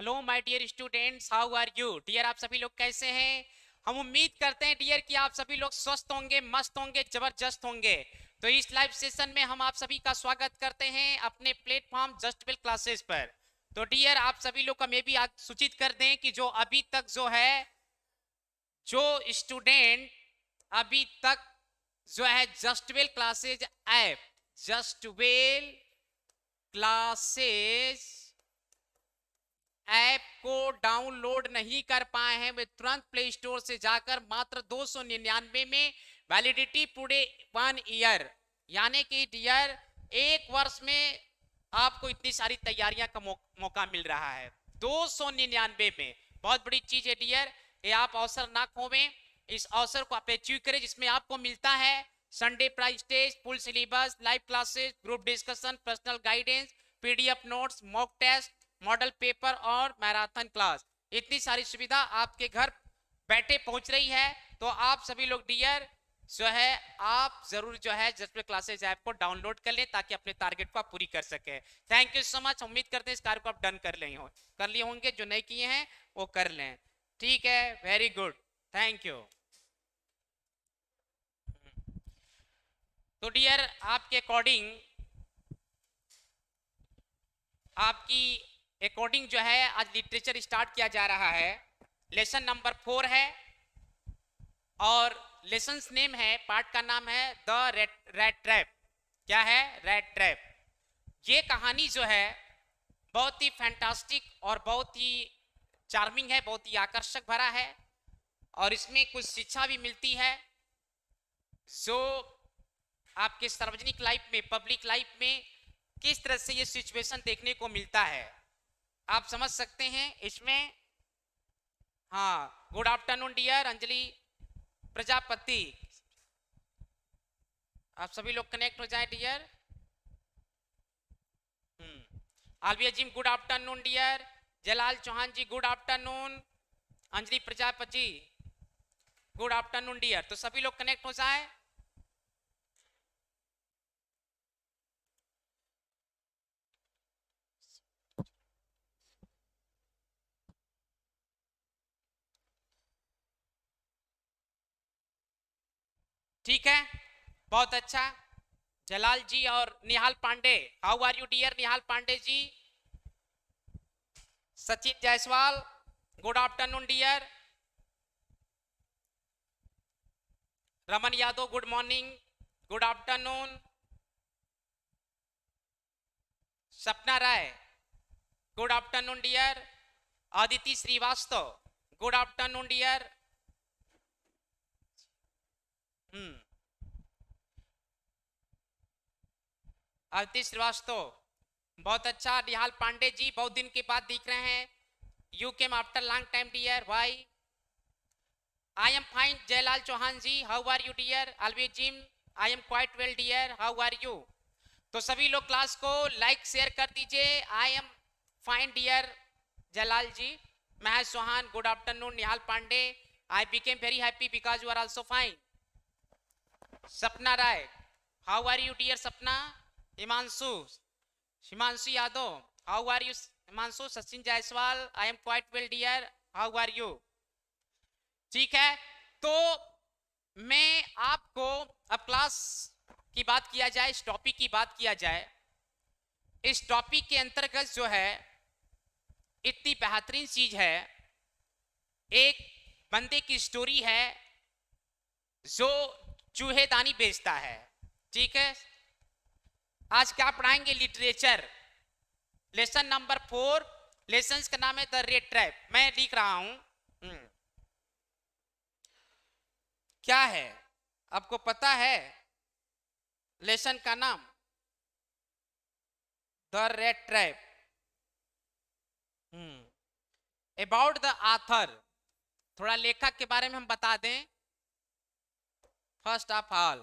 Hello my dear students how are you dear आप सभी लोग कैसे हैं हम उम्मीद करते हैं डियर कि आप सभी लोग स्वस्थ होंगे मस्त होंगे जबरदस्त होंगे तो इस लाइव सेशन में हम आप सभी का स्वागत करते हैं अपने प्लेटफॉर्म जस्ट बिल क्लासेस पर तो डियर आप सभी लोग का मैं भी आज सूचित कर दें कि जो अभी तक जो है जो स्टूडेंट अभी तक जो है just well classes app just well classes app को डाउनलोड नहीं कर पाए हैं वे तुरंत प्ले स्टोर से जाकर मात्र दो सौ निन्यानवे में वैलिडिटी पूरे वन ईयर यानी कि डियर एक वर्ष में आपको इतनी सारी तैयारियां का मौका मिल रहा है दो सौ निन्यानवे में बहुत बड़ी चीज है डियर ये आप अवसर ना खोवें इस अवसर को आप अचीव करें जिसमें आपको मिलता है Sunday prize days full syllabus live classes group discussion personal guidance PDF notes mock test model paper और मैराथन क्लास इतनी सारी सुविधा आपके घर बैठे पहुंच रही है तो आप सभी लोग डियर जो है आप जरूर जो है जस्पल क्लासेज ऐप को डाउनलोड कर लें ताकि अपने टारगेट को आप पूरी कर सके थैंक यू सो मच उम्मीद करते हैं इस कार्य को आप डन कर ले हो कर लिए होंगे जो नहीं किए हैं वो कर लें ठीक है वेरी गुड थैंक यू तो डियर आपके अकॉर्डिंग आपकी अकॉर्डिंग जो है आज लिटरेचर स्टार्ट किया जा रहा है लेसन नंबर फोर है और लेसन नेम है पार्ट का नाम है द रेड रेड ट्रैप क्या है रेड ट्रैप ये कहानी जो है बहुत ही फैंटास्टिक और बहुत ही चार्मिंग है बहुत ही आकर्षक भरा है और इसमें कुछ शिक्षा भी मिलती है जो आपके सार्वजनिक लाइफ में पब्लिक लाइफ में किस तरह से ये सिचुएशन देखने को मिलता है आप समझ सकते हैं इसमें हाँ good afternoon dear Anjali Prajapati आप सभी लोग कनेक्ट हो जाए dear hmm, Alviya ji good afternoon dear Jalal Chauhan ji good afternoon Anjali Prajapati good afternoon dear तो सभी लोग कनेक्ट हो जाए ठीक है बहुत अच्छा जलाल जी और Nihal Pandey how are you dear Nihal Pandey ji Sachin Jaiswal good afternoon dear Raman Yadav good morning good afternoon Sapna Rai good afternoon dear Aditi Srivastava good afternoon dear Hmm. Avati Srivastava बहुत अच्छा निहाल पांडे जी बहुत दिन के बाद दिख रहे हैं you came after long time dear why I am fine Jaylal Chauhan ji how are you dear Alvi जिम I am quite well dear how are you तो सभी लोग क्लास को लाइक शेयर कर दीजिए I am fine dear Jaylal ji Mahesh Chauhan good afternoon Nihal Pandey I became very happy because you are also fine Sapna Rai how are you dear Sapna Himanshu Himanshu Yadav how are you Himanshu Sachin Jaiswal I am quite well dear how are you ठीक है तो मैं आपको अब class की बात किया जाए इस टॉपिक की बात किया जाए इस टॉपिक के अंतर्गत जो है इतनी बेहतरीन चीज है एक बंदे की स्टोरी है जो चूहेदानी बेचता है ठीक है आज क्या पढ़ाएंगे literature lesson number four lesson का नाम है द रेड ट्रैप मैं लिख रहा हूं हम्म। क्या है आपको पता है लेसन का नाम the rat trap about the author थोड़ा लेखक के बारे में हम बता दें first of all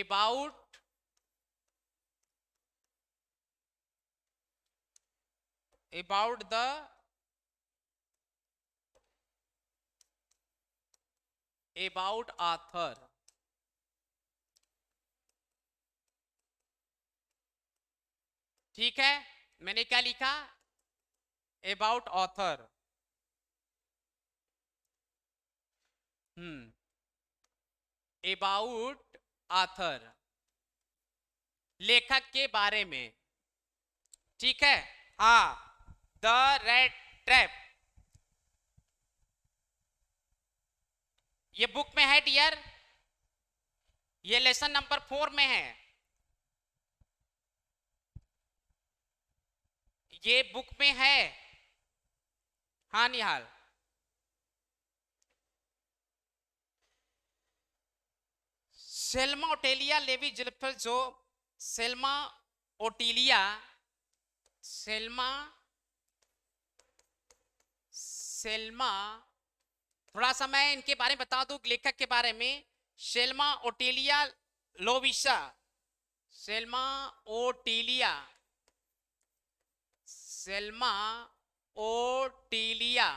about about the about author ठीक है मैंने क्या लिखा about author hmm about author लेखक के बारे में ठीक है हा द रेड ट्रैप ये बुक में है डियर ये लेसन नंबर फोर में है ये बुक में है हाँ निहाल सेल्मा ओटेलिया लेवी जिल्फर जो सेल्मा ओटिलिया सेल्मा सेल्मा थोड़ा सा मैं इनके बारे में बता दूं लेखक के बारे में Selma Ottilia Lovisa Selma Ottilia Selma Ottilia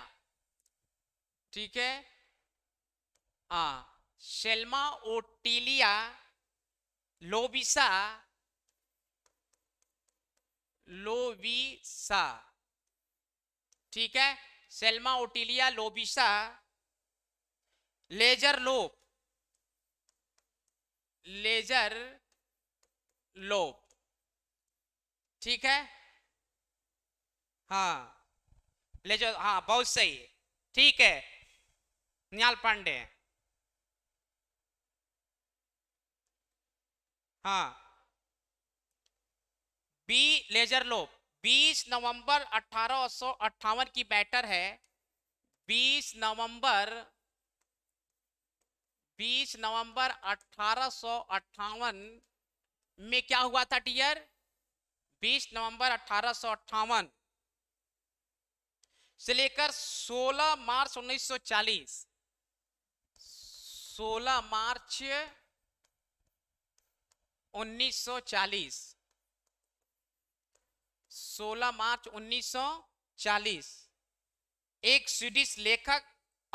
ठीक है हाँ सेल्मा ओटीलिया लोबिसा लोबिसा ठीक है Selma Ottilia Lovisa Lagerlof Lagerlof ठीक है हाँ लेजर हाँ बहुत सही ठीक है न्याल पांडे हाँ बी लेजर लोब 20 नवंबर अठारह की बैटर है 20 नवंबर 20 नवंबर अठारह में क्या हुआ था टीयर 20 नवंबर अठारह से लेकर 16 मार्च 1940 16 मार्च 1940 16 मार्च 1940 एक स्वीडिश लेखक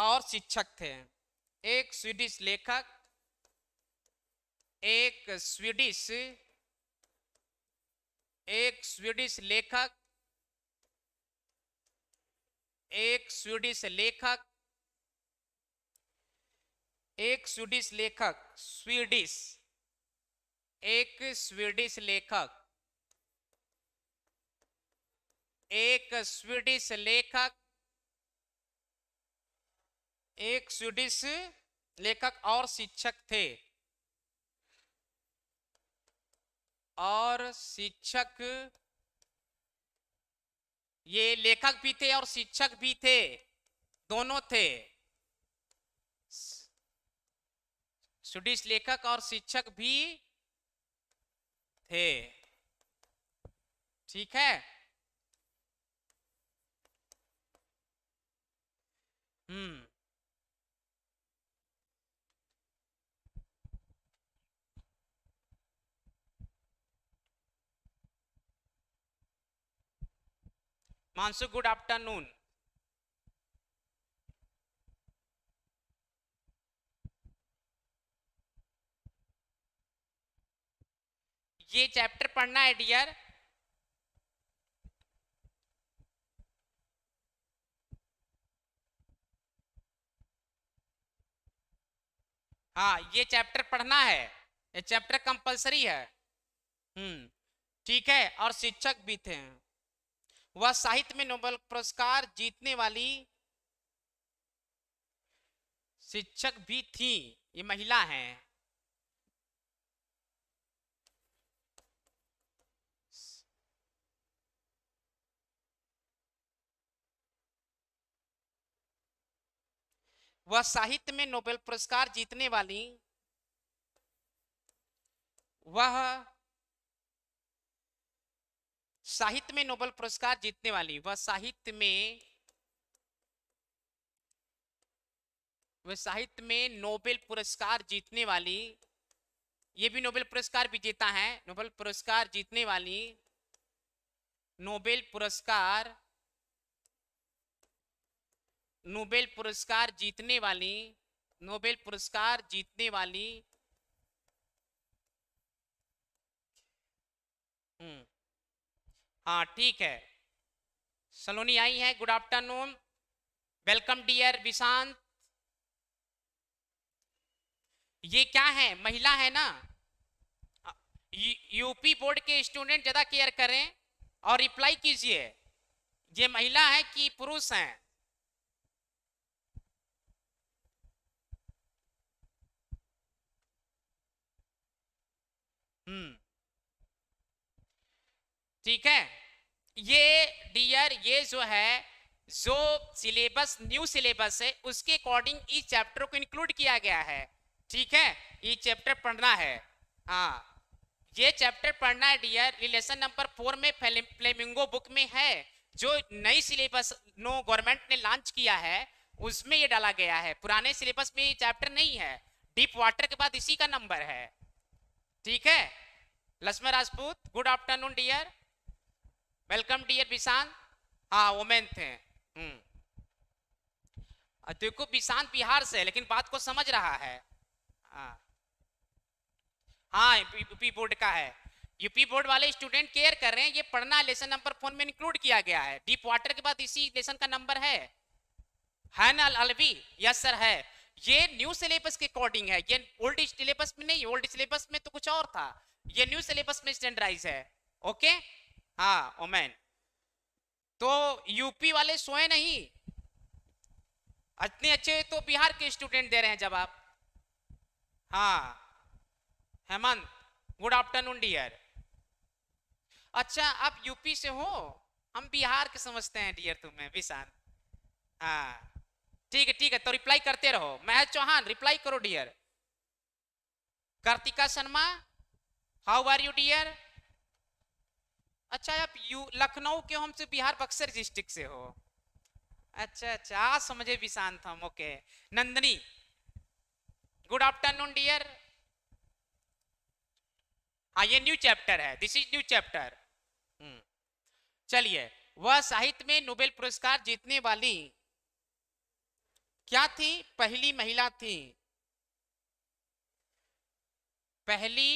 और शिक्षक थे एक स्वीडिश लेखक एक स्वीडिश एक स्वीडिश लेखक एक स्वीडिश लेखक एक स्वीडिश लेखक स्वीडिश एक स्वीडिश लेखक एक स्वीडिश लेखक एक स्वीडिश लेखक और शिक्षक थे और शिक्षक ये लेखक भी थे और शिक्षक भी थे दोनों थे स्वीडिश लेखक और शिक्षक भी थे ठीक है हम्म मानसू गुड आफ्टरनून ये चैप्टर पढ़ना है डियर हाँ ये चैप्टर पढ़ना है ये चैप्टर कंपलसरी है हम्म ठीक है और शिक्षक भी थे वह साहित्य में नोबेल पुरस्कार जीतने वाली शिक्षक भी थी ये महिला हैं वह साहित्य में नोबेल पुरस्कार जीतने वाली वह साहित्य में नोबेल पुरस्कार जीतने वाली वह साहित्य में वह साहित्य में नोबेल पुरस्कार जीतने वाली ये भी नोबेल पुरस्कार विजेता है नोबेल पुरस्कार जीतने वाली नोबेल पुरस्कार नोबेल पुरस्कार जीतने वाली नोबेल पुरस्कार जीतने वाली हम्म हाँ ठीक है सलोनी आई है good afternoon welcome dear Vishant ये क्या है महिला है ना यूपी बोर्ड के स्टूडेंट ज्यादा केयर करें और रिप्लाई कीजिए ये महिला है कि पुरुष हैं हम्म। ठीक है ये डियर ये जो है जो सिलेबस न्यू सिलेबस है उसके अकॉर्डिंग इस चैप्टर को इंक्लूड किया गया है ठीक है ये चैप्टर पढ़ना है हाँ ये चैप्टर पढ़ना है डियर रिलेशन नंबर फोर में फ्लेमिंगो बुक में है जो नई सिलेबस नो गवर्नमेंट ने लॉन्च किया है उसमें ये डाला गया है पुराने सिलेबस में ये चैप्टर नहीं है डीप वाटर के बाद इसी का नंबर है ठीक है Laxman Rajput good afternoon dear welcome dear Vishant हाँ वोमेन थे हम्म। देखो विशांत बिहार से लेकिन बात को समझ रहा है हाँ हाँ यूपी बोर्ड का है यूपी बोर्ड वाले स्टूडेंट केयर कर रहे हैं ये पढ़ना लेसन नंबर फोन में इंक्लूड किया गया है डीप वाटर के बाद इसी लेसन का नंबर है है ना अलवी यस सर है ये न्यू सिलेबस के अकॉर्डिंग है ये ओल्ड सिलेबस में नहीं ओल्ड सिलेबस में तो कुछ और था ये न्यू सिलेबस में स्टैंडर्डाइज है ओके हाँ ओमैन तो यूपी वाले सोए नहीं इतने अच्छे तो बिहार के स्टूडेंट दे रहे हैं जवाब हाँ हेमंत गुड आफ्टरनून डियर अच्छा आप यूपी से हो हम बिहार के समझते हैं डियर तुम्हें विशांत हाँ ठीक है ठीक है तो रिप्लाई करते रहो महेश चौहान रिप्लाई करो dear Kartika Sharma how are you dear अच्छा आप यू लखनऊ के हमसे बिहार बक्सर डिस्ट्रिक्ट से हो अच्छा अच्छा आ समझे विशांत हम okay Nandini good afternoon dear हाँ ये न्यू चैप्टर है दिस इज न्यू चैप्टर चलिए वह साहित्य में नोबेल पुरस्कार जीतने वाली क्या थी पहली महिला थी पहली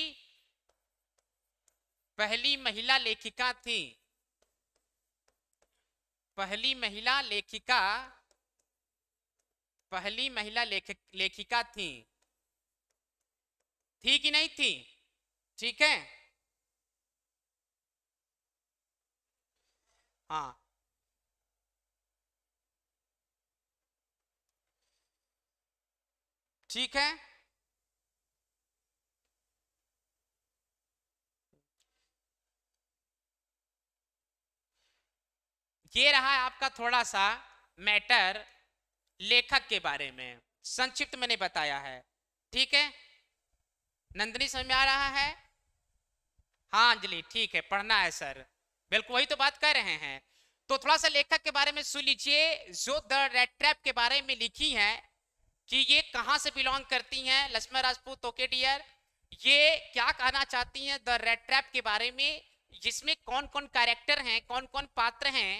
पहली महिला लेखिका थी पहली महिला लेखिका पहली महिला लेख, लेखिका थी थी कि नहीं थी ठीक है हाँ ठीक है ये रहा आपका थोड़ा सा मैटर लेखक के बारे में संक्षिप्त मैंने बताया है ठीक है नंदनी समझ में आ रहा है हाँ अंजलि ठीक है पढ़ना है सर बिल्कुल वही तो बात कर रहे हैं तो थोड़ा सा लेखक के बारे में सुन लीजिए जो द रेड ट्रैप के बारे में लिखी है कि ये कहाँ से बिलोंग करती हैं लक्ष्मण राजपूत तो डियर ये क्या कहना चाहती हैं द रेड ट्रैप के बारे में जिसमें कौन कौन कैरेक्टर हैं कौन कौन पात्र हैं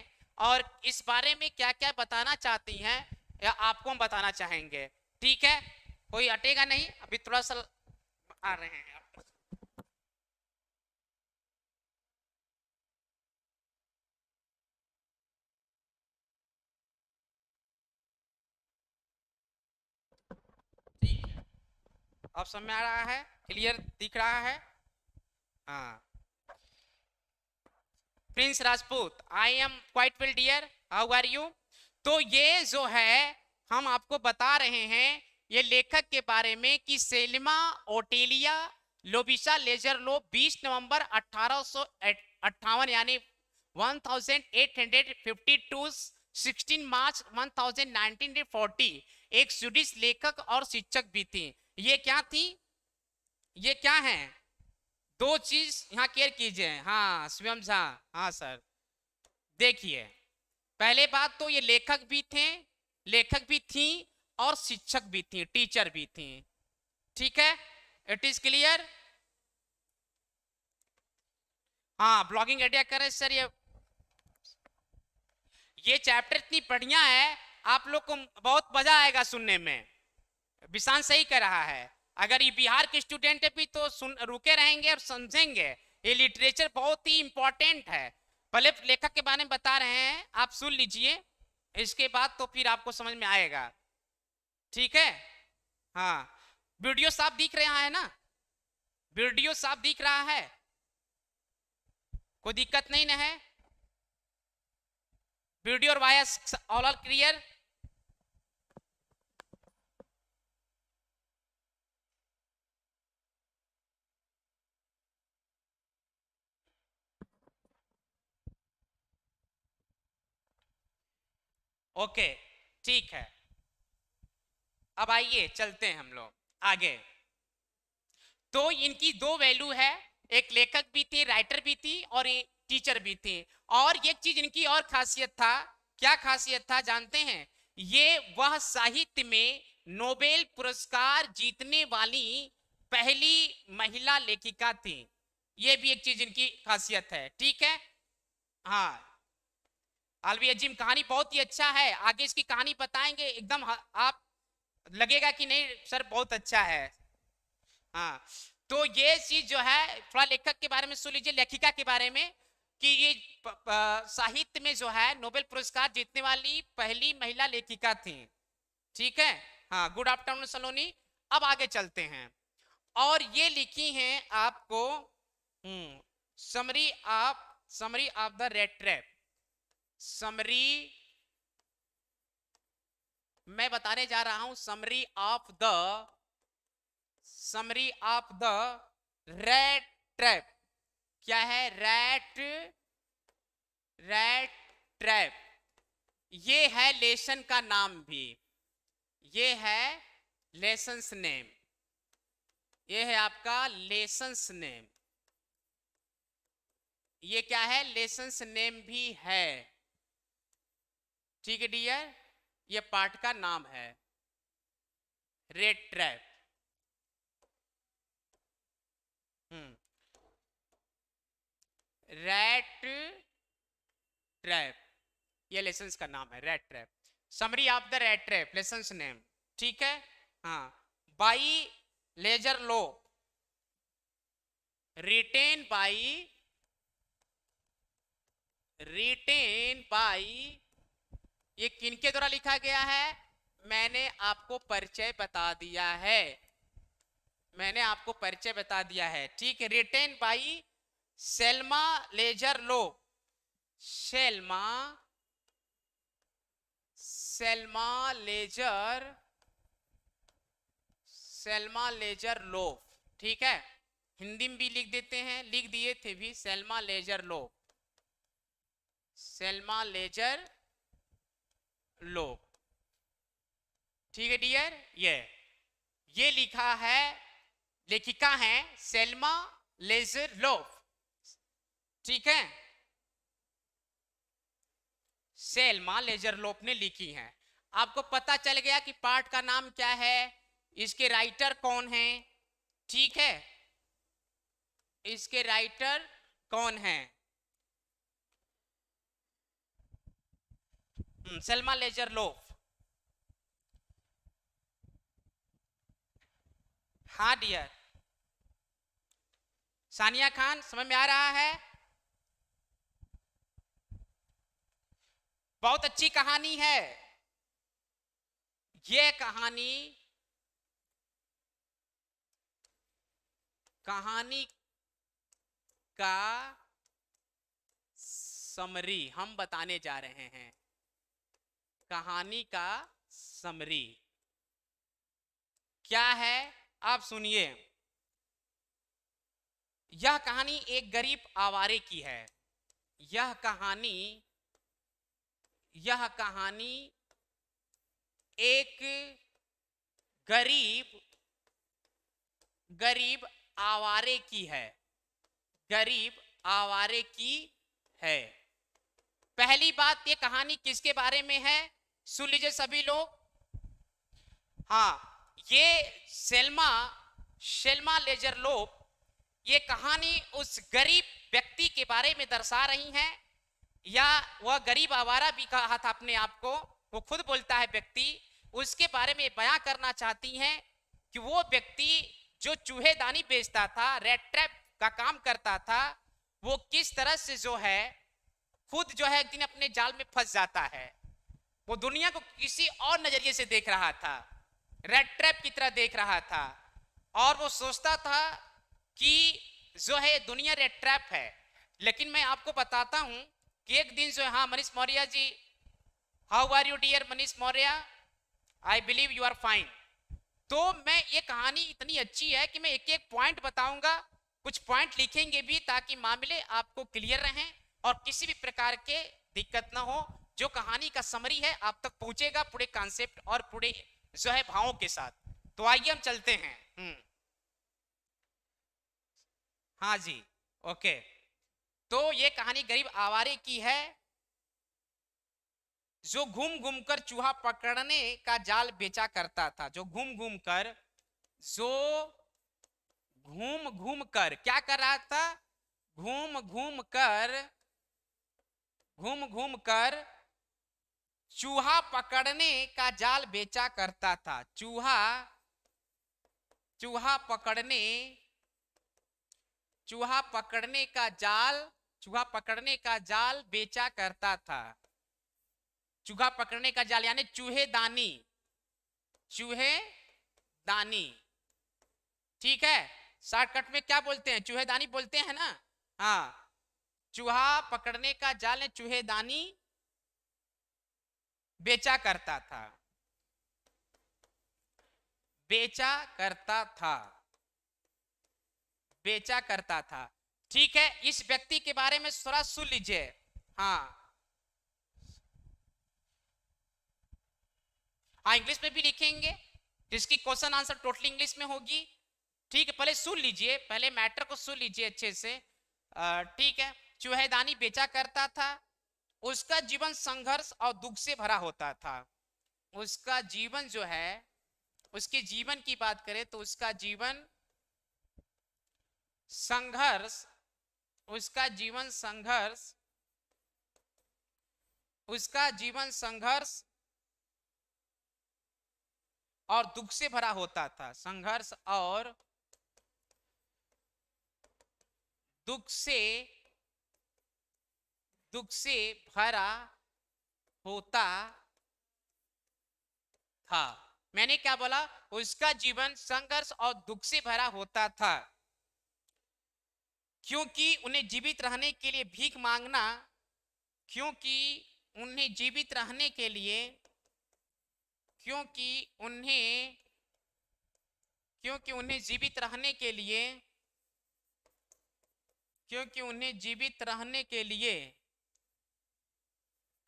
और इस बारे में क्या क्या बताना चाहती हैं या आपको हम बताना चाहेंगे ठीक है कोई अटेगा नहीं अभी थोड़ा सा आ रहे हैं अब समय आ रहा है क्लियर दिख रहा है हाँ Prince Rajput I am quite well dear how are you तो ये जो है हम आपको बता रहे हैं ये लेखक के बारे में कि सेलिमा ओटेलिया लोबिशा लेजर लो 20 नवंबर अठारह यानी 1852 16 मार्च 1940 एक स्वीडिश लेखक और शिक्षक भी थी ये क्या थी ये क्या है दो चीज यहाँ केयर कीजिए हाँ स्वयं झा हाँ सर देखिए पहले बात तो ये लेखक भी थे लेखक भी थी और शिक्षक भी थी टीचर भी थी ठीक है इट इज क्लियर हाँ ब्लॉगिंग आइडिया करें सर ये ये चैप्टर इतनी बढ़िया है आप लोग को बहुत मजा आएगा सुनने में विशांत सही कह रहा है अगर ये बिहार के स्टूडेंट भी तो सुन रुके रहेंगे और समझेंगे ये लिटरेचर बहुत ही इम्पोर्टेंट है पहले लेखक के बारे में बता रहे हैं आप सुन लीजिए इसके बाद तो फिर आपको समझ में आएगा ठीक है हाँ वीडियो साफ दिख रहा है ना वीडियो साफ दिख रहा है कोई दिक्कत नहीं ना है वीडियो और voice all all clear okay ठीक है अब आइए चलते हैं हम लोग आगे तो इनकी दो वैल्यू है एक लेखक भी थी राइटर भी थी और एक टीचर भी थी और एक चीज इनकी और खासियत था क्या खासियत था जानते हैं ये वह साहित्य में नोबेल पुरस्कार जीतने वाली पहली महिला लेखिका थी ये भी एक चीज इनकी खासियत है ठीक है हाँ आलवी अजीम कहानी बहुत ही अच्छा है आगे इसकी कहानी बताएंगे एकदम आप लगेगा कि नहीं सर बहुत अच्छा है हाँ तो ये चीज जो है थोड़ा लेखक के बारे में सुन लीजिए लेखिका के बारे में कि ये साहित्य में जो है नोबेल पुरस्कार जीतने वाली पहली महिला लेखिका थी ठीक है हाँ गुड आफ्टरनून सलोनी अब आगे चलते हैं और ये लिखी हैं आपको hmm, summary of summary of the rat trap summary मैं बताने जा रहा हूं summary of the summary of the rat trap क्या है रैट रैट ट्रैप ये है लेसन का नाम भी ये है लेसन्स नेम ये है आपका लेसन्स नेम ये क्या है लेसन्स नेम भी है ठीक है डियर ये पार्ट का नाम है rat trap hmm rat trap ये लेसन का नाम है rat trap summary of the rat trap lesson name ठीक है हाँ by Lagerlof written by written by ये किनके द्वारा लिखा गया है मैंने आपको परिचय बता दिया है मैंने आपको परिचय बता दिया है ठीक है written by Selma Lagerlof Selma Selma Lagerlof Selma Lagerlof ठीक है हिंदी में भी लिख देते हैं लिख दिए थे भी Selma Lagerlof Selma Lagerlof ठीक है डियर ये ये लिखा है लेखिका है सेल्मा लेजर लोफ ठीक है सेल्मा लेजर लोप ने लिखी है आपको पता चल गया कि पाठ का नाम क्या है इसके राइटर कौन है ठीक है इसके राइटर कौन है सेलमा लेजर लोफ हाँ डियर सानिया खान समझ में आ रहा है बहुत अच्छी कहानी है ये कहानी कहानी का समरी हम बताने जा रहे हैं कहानी का समरी क्या है आप सुनिए यह कहानी एक गरीब आवारे की है यह कहानी यह कहानी एक गरीब गरीब आवारे की है गरीब आवारे की है पहली बात ये कहानी किसके बारे में है सुन लीजिए सभी लोग हाँ ये सेल्मा शेल्मा लेजर लोप ये कहानी उस गरीब व्यक्ति के बारे में दर्शा रही है या वह गरीब आवारा भी कहा था अपने आप को वो खुद बोलता है व्यक्ति उसके बारे में बयां करना चाहती हैं कि वो व्यक्ति जो चूहेदानी बेचता था रेड ट्रैप का काम करता था वो किस तरह से जो है खुद जो है एक दिन अपने जाल में फंस जाता है वो दुनिया को किसी और नजरिए से देख रहा था रेड ट्रैप की तरह देख रहा था और वो सोचता था कि जो है दुनिया रेड ट्रैप है लेकिन मैं आपको बताता हूं कि एक दिन जो है हाँ Manish Maurya ji how are you dear Manish Maurya I believe you are fine तो मैं ये कहानी इतनी अच्छी है कि मैं एक एक पॉइंट बताऊंगा कुछ पॉइंट लिखेंगे भी ताकि मामले आपको क्लियर रहें और किसी भी प्रकार के दिक्कत ना हो जो कहानी का समरी है आप तक पहुंचेगा पूरे कॉन्सेप्ट और पूरे जो है भावों के साथ तो आइए हम चलते हैं हम्म। हाँ जी ओके तो ये कहानी गरीब आवारे की है जो घूम घूम कर चूहा पकड़ने का जाल बेचा करता था जो घूम घूम कर जो घूम घूम कर क्या कर रहा था घूम घूम कर घूम घूम कर चूहा पकड़ने का जाल बेचा करता था चूहा चूहा पकड़ने चूहा पकड़ने का जाल चूहा पकड़ने का जाल बेचा करता था चूहा पकड़ने का जाल यानी चूहे दानी चूहे दानी ठीक है शॉर्टकट में क्या बोलते हैं चूहे दानी बोलते हैं ना हाँ चूहा पकड़ने का जाल चूहे दानी बेचा करता था बेचा करता था बेचा करता था ठीक है इस व्यक्ति के बारे में थोड़ा सुन लीजिए हाँ हाँ इंग्लिश में भी लिखेंगे जिसकी क्वेश्चन आंसर टोटली इंग्लिश में होगी ठीक है पहले सुन लीजिए पहले मैटर को सुन लीजिए अच्छे से ठीक है चूहेदानी बेचा करता था उसका जीवन संघर्ष और दुख से भरा होता था उसका जीवन जो है उसके जीवन की बात करें तो उसका जीवन संघर्ष उसका जीवन संघर्ष उसका जीवन संघर्ष और दुख से भरा होता था संघर्ष और दुख से दुख से भरा होता था मैंने क्या बोला उसका जीवन संघर्ष और दुख से भरा होता था क्योंकि उन्हें जीवित रहने के लिए भीख मांगना क्योंकि उन्हें जीवित रहने के लिए क्योंकि उन्हें क्योंकि उन्हें जीवित रहने के लिए क्योंकि उन्हें जीवित रहने के लिए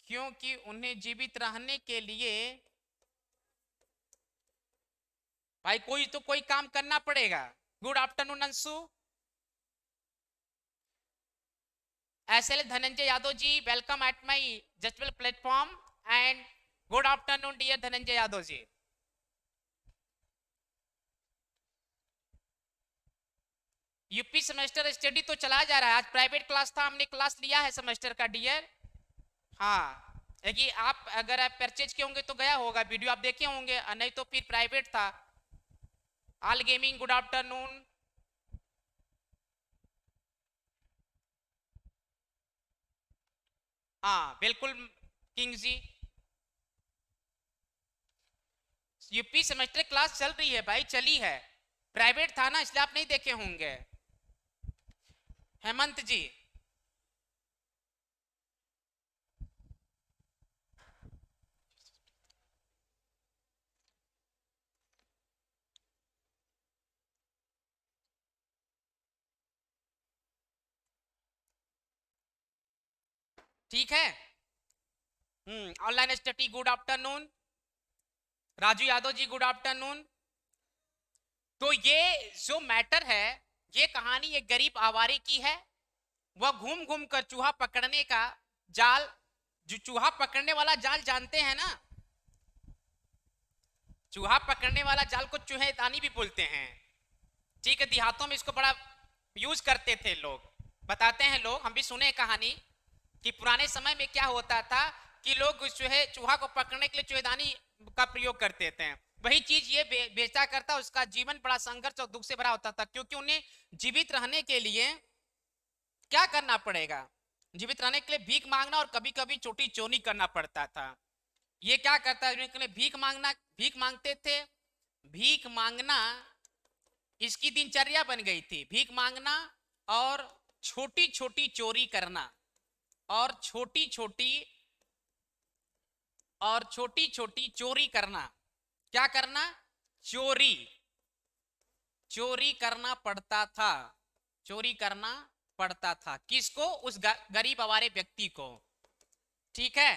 क्योंकि उन्हें जीवित रहने के लिए भाई कोई तो कोई काम करना पड़ेगा good afternoon Anshu S L Dhananjay Yadav ji welcome at my just well platform and good afternoon dear Dhananjay Yadav ji UP semester study तो चला जा रहा है आज प्राइवेट क्लास था हमने क्लास लिया है सेमेस्टर का डियर हाँ देखिए आप अगर आप परचेज किए होंगे तो गया होगा वीडियो आप देखे होंगे नहीं तो फिर प्राइवेट था आल गेमिंग गुड आफ्टरनून हाँ बिल्कुल king ji UP semester class चल रही है भाई चली है प्राइवेट था ना इसलिए आप नहीं देखे होंगे हेमंत जी ठीक है online study good afternoon Raju Yadav ji good afternoon तो ये जो मैटर है ये कहानी एक गरीब आवारे की है वह घूम घूम कर चूहा पकड़ने का जाल जो चूहा पकड़ने वाला जाल जानते हैं ना चूहा पकड़ने वाला जाल को चूहे दानी भी बोलते हैं ठीक है देहातों में इसको बड़ा यूज करते थे लोग बताते हैं लोग हम भी सुने कहानी कि पुराने समय में क्या होता था कि लोग चूहे चूहा को पकड़ने के लिए चूहेदानी का प्रयोग करते थे वही चीज ये बेचता करता उसका जीवन बड़ा संघर्ष और दुख से भरा होता था क्योंकि उन्हें जीवित रहने के लिए क्या करना पड़ेगा जीवित रहने के लिए भीख मांगना और कभी कभी चोटी चोनी करना पड़ता था ये क्या करता है उनके लिए भीख मांगना भीख मांगते थे भीख मांगना इसकी दिनचर्या बन गई थी भीख मांगना और छोटी छोटी चोरी करना और छोटी छोटी और छोटी छोटी चोरी करना क्या करना चोरी चोरी करना पड़ता था चोरी करना पड़ता था किसको उस गरीब आवारे व्यक्ति को ठीक है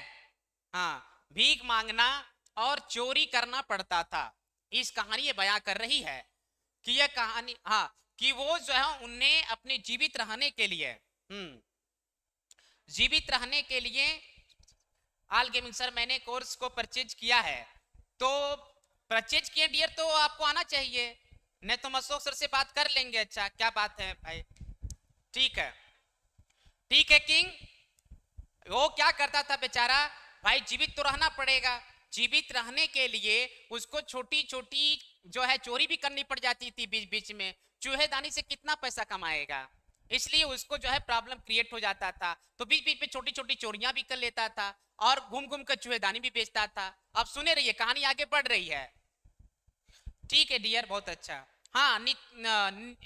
हाँ भीख मांगना और चोरी करना पड़ता था इस कहानी ये बयां कर रही है कि यह कहानी हाँ कि वो जो है उनने अपने जीवित रहने के लिए हम्म जीवित रहने के लिए आल गेमिंग सर मैंने कोर्स को परचेज किया है तो परचेज किए डियर तो आपको आना चाहिए नहीं तो अशोक सर से बात कर लेंगे अच्छा क्या बात है भाई ठीक है ठीक है किंग वो क्या करता था बेचारा भाई जीवित तो रहना पड़ेगा जीवित रहने के लिए उसको छोटी छोटी जो है चोरी भी करनी पड़ जाती थी बीच बीच में चूहेदानी से कितना पैसा कमाएगा इसलिए उसको जो है प्रॉब्लम क्रिएट हो जाता था तो बीच बीच में छोटी छोटी चोरियां भी कर लेता था और घूम घूम कर चूहेदानी भी बेचता था अब सुने रहिए कहानी आगे बढ़ रही है ठीक है डियर बहुत अच्छा हाँ नि,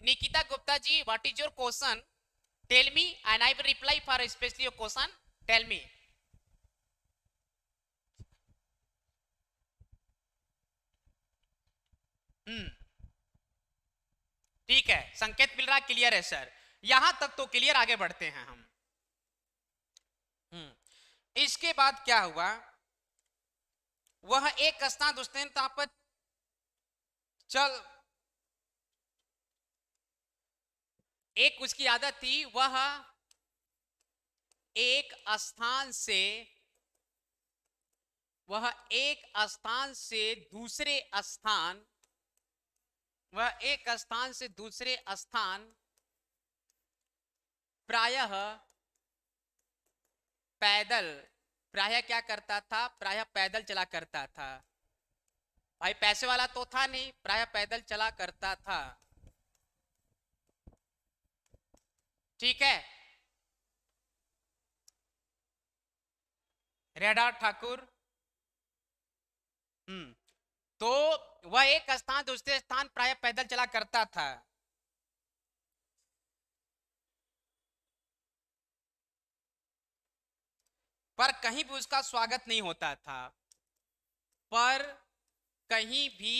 Nikita Gupta ji what is your question tell me and I reply for specially your question tell me ठीक है संकेत मिल रहा क्लियर है सर यहां तक तो क्लियर आगे बढ़ते हैं हम हम्म, इसके बाद क्या हुआ वह एक स्थान दुष्टता तापत चल एक उसकी आदत थी वह एक स्थान से वह एक स्थान से दूसरे स्थान वह एक स्थान से दूसरे स्थान प्रायः पैदल प्रायः क्या करता था प्रायः पैदल चला करता था भाई पैसे वाला तो था नहीं प्रायः पैदल चला करता था ठीक है रेडा ठाकुर हम्म तो वह एक स्थान दूसरे स्थान प्रायः पैदल चला करता था पर कहीं भी उसका स्वागत नहीं होता था पर कहीं भी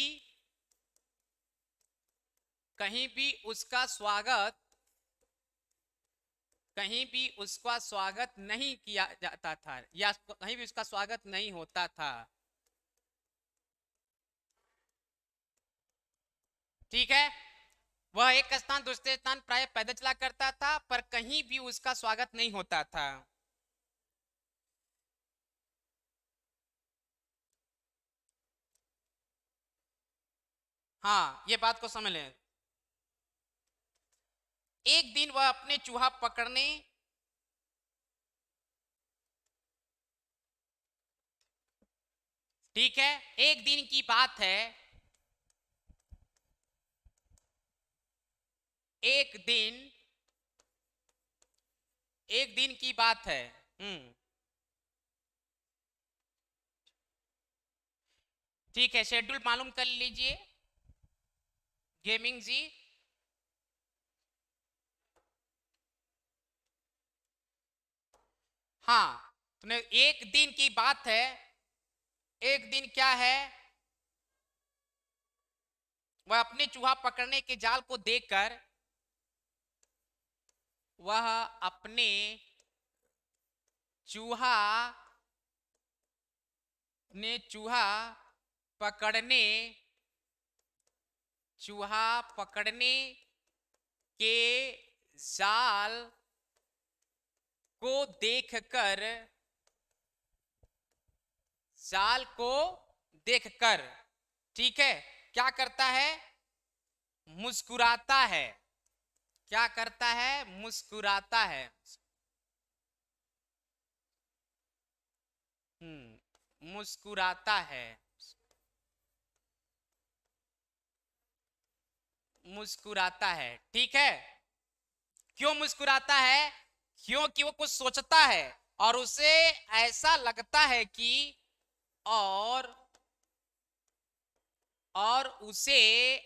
कहीं भी उसका स्वागत कहीं भी उसका स्वागत नहीं किया जाता था या कहीं भी उसका स्वागत नहीं होता था ठीक है वह एक स्थान दूसरे स्थान प्राय पैदल चला करता था पर कहीं भी उसका स्वागत नहीं होता था हाँ ये बात को समझ लें एक दिन वह अपने चूहा पकड़ने ठीक है एक दिन की बात है एक दिन एक दिन की बात है हम्म ठीक है शेड्यूल मालूम कर लीजिए गेमिंग जी हाँ तुमने एक दिन की बात है एक दिन क्या है वह अपने चूहा पकड़ने के जाल को देखकर वह अपने चूहा ने चूहा पकड़ने चूहा पकड़ने के जाल को देखकर जाल को देखकर ठीक है क्या करता है मुस्कुराता है क्या करता है मुस्कुराता है हम्म, मुस्कुराता है मुस्कुराता है ठीक है क्यों मुस्कुराता है क्योंकि वो कुछ सोचता है और उसे ऐसा लगता है कि और और उसे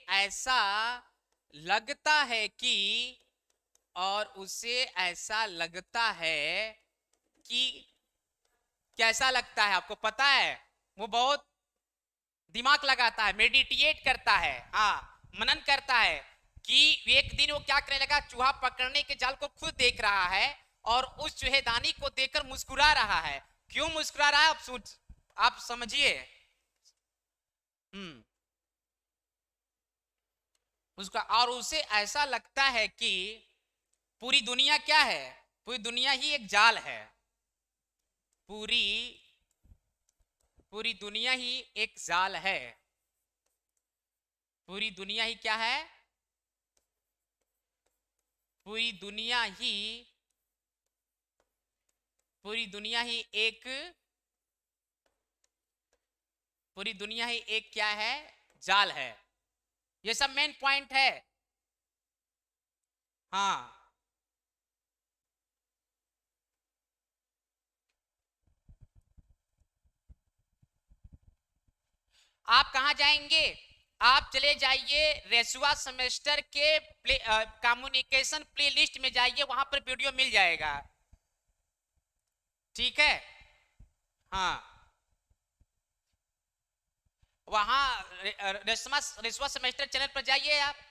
ऐसा लगता है कि और उसे ऐसा लगता है कि कैसा लगता है आपको पता है वो बहुत दिमाग लगाता है मेडिटेट करता है हाँ मनन करता है कि एक दिन वो क्या करने लगा चूहा पकड़ने के जाल को खुद देख रहा है और उस चूहे दानी को देखकर मुस्कुरा रहा है क्यों मुस्कुरा रहा है आप सोच आप समझिए उसका हम्म। और उसे ऐसा लगता है कि पूरी दुनिया क्या है पूरी दुनिया ही एक जाल है पूरी पूरी दुनिया ही एक जाल है पूरी दुनिया ही क्या है पूरी दुनिया ही पूरी दुनिया ही एक पूरी दुनिया ही एक क्या है जाल है ये सब मेन पॉइंट है हाँ आप कहा जाएंगे आप चले जाइए रेसुआ सेमेस्टर के प्ले कम्युनिकेशन प्लेलिस्ट में जाइए वहां पर वीडियो मिल जाएगा ठीक है हाँ वहां रेसुआ रेसुआ सेमेस्टर चैनल पर जाइए आप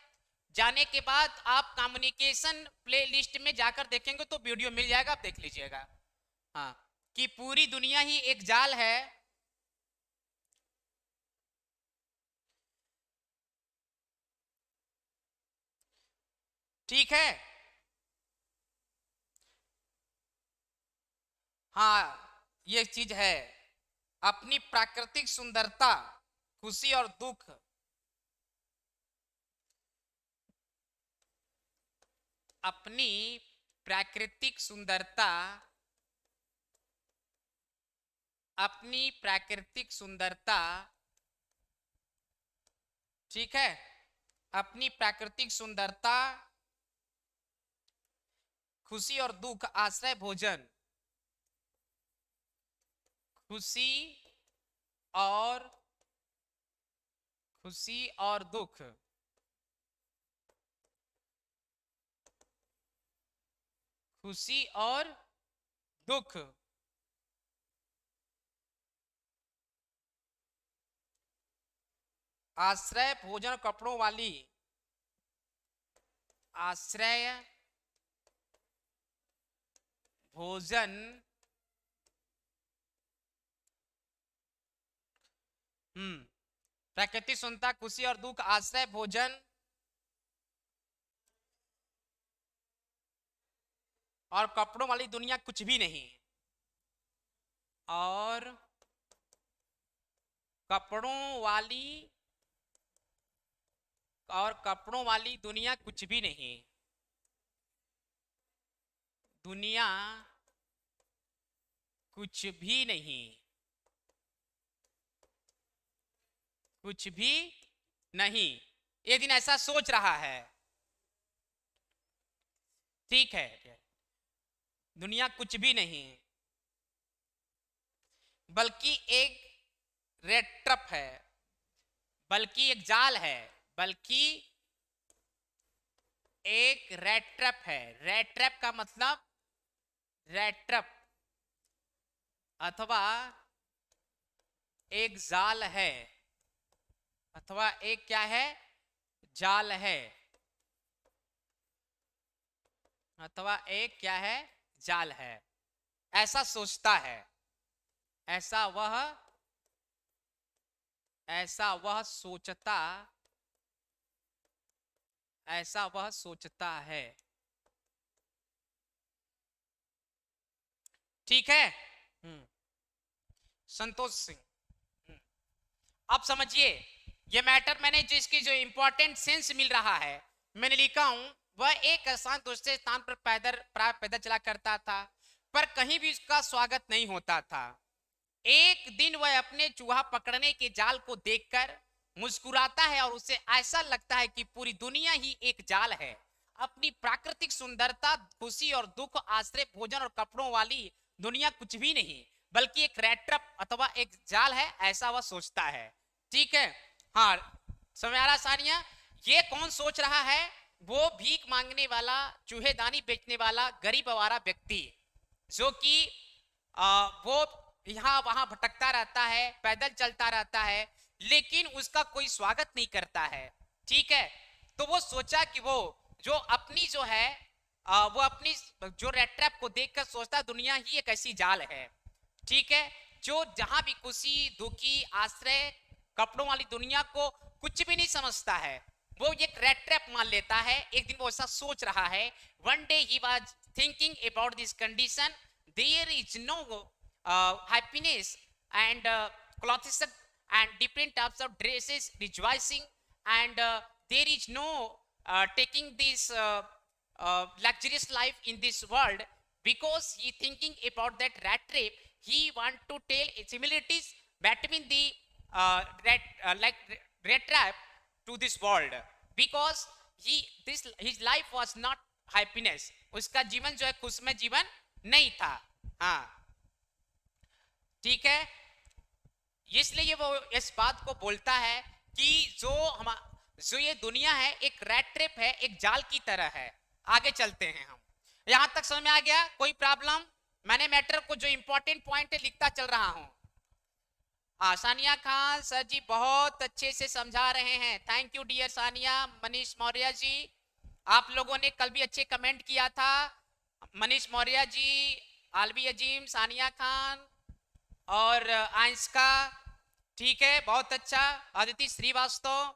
जाने के बाद आप कम्युनिकेशन प्लेलिस्ट में जाकर देखेंगे तो वीडियो मिल जाएगा आप देख लीजिएगा हाँ कि पूरी दुनिया ही एक जाल है ठीक है हाँ ये चीज है अपनी प्राकृतिक सुंदरता खुशी और दुख अपनी प्राकृतिक सुंदरता अपनी प्राकृतिक सुंदरता ठीक है अपनी प्राकृतिक सुंदरता खुशी और दुख आश्रय भोजन खुशी और खुशी और दुख खुशी और दुख आश्रय भोजन कपड़ों वाली आश्रय भोजन हम्म प्रकृति सुनता खुशी और दुख आश्रय भोजन और कपड़ों वाली दुनिया कुछ भी नहीं और कपड़ों वाली और कपड़ों वाली दुनिया कुछ भी नहीं दुनिया कुछ भी नहीं कुछ भी नहीं ये दिन ऐसा सोच रहा है ठीक है दुनिया कुछ भी नहीं बल्कि एक रेड ट्रप है बल्कि एक जाल है बल्कि एक रेड ट्रैप है रेड ट्रैप का मतलब रेट्रप अथवा एक जाल है अथवा एक क्या है जाल है अथवा एक क्या है जाल है ऐसा सोचता है ऐसा वह ऐसा वह सोचता ऐसा वह सोचता है ठीक है हम्म। संतोष सिंह हम्म। अब समझिए ये मैटर मैंने जिसकी जो इंपॉर्टेंट सेंस मिल रहा है मैंने लिखा हूं वह एक स्थान दूसरे स्थान पर पैदल पैदल चला करता था पर कहीं भी उसका स्वागत नहीं होता था एक दिन वह अपने चूहा पकड़ने के जाल को देखकर मुस्कुराता है और उसे ऐसा लगता है कि पूरी दुनिया ही एक जाल है अपनी प्राकृतिक सुंदरता खुशी और दुख आश्रय भोजन और कपड़ों वाली दुनिया कुछ भी नहीं बल्कि एक रेट्रप अथवा एक जाल है ऐसा वह सोचता है ठीक है हाँ समय आ रहा सानिया ये कौन सोच रहा है वो भीख मांगने वाला चूहेदानी बेचने वाला गरीब आवारा व्यक्ति जो कि वो यहाँ वहां भटकता रहता है पैदल चलता रहता है लेकिन उसका कोई स्वागत नहीं करता है ठीक है तो वो सोचा कि वो जो अपनी जो है वो अपनी जो रेड ट्रैप को देखकर सोचता है दुनिया ही एक ऐसी जाल है ठीक है जो जहां भी खुशी दुखी आश्रय कपड़ों वाली दुनिया को कुछ भी नहीं समझता है वो एक रेड ट्रैप मान लेता है एक दिन वो ऐसा सोच रहा है one day he was thinking about this condition there is no happiness and clothes and different types of dresses rejoicing and uh, is no taking this uh, luxurious life in this world because he thinking about that rat rape he want to tell similarities between the uh, rat uh, like rat trap to this world because he this his life was not happiness उसका जीवन जो है खुशमय जीवन नहीं था हाँ ठीक है इसलिए वो इस बात को बोलता है कि जो हम जो ये दुनिया है एक रैट ट्रेप है एक जाल की तरह है आगे चलते हैं हम यहां तक समझ में आ गया कोई प्रॉब्लम मैंने मैटर को जो इंपॉर्टेंट पॉइंट लिखता चल रहा हूं हाँ, सानिया खान सर जी बहुत अच्छे से समझा रहे हैं thank you dear Sania Manish Maurya ji आप लोगों ने कल भी अच्छे कमेंट किया था मनीष मौर्य जी आलवी अजीम सानिया खान और आंसका ठीक है बहुत अच्छा Aditya Srivastava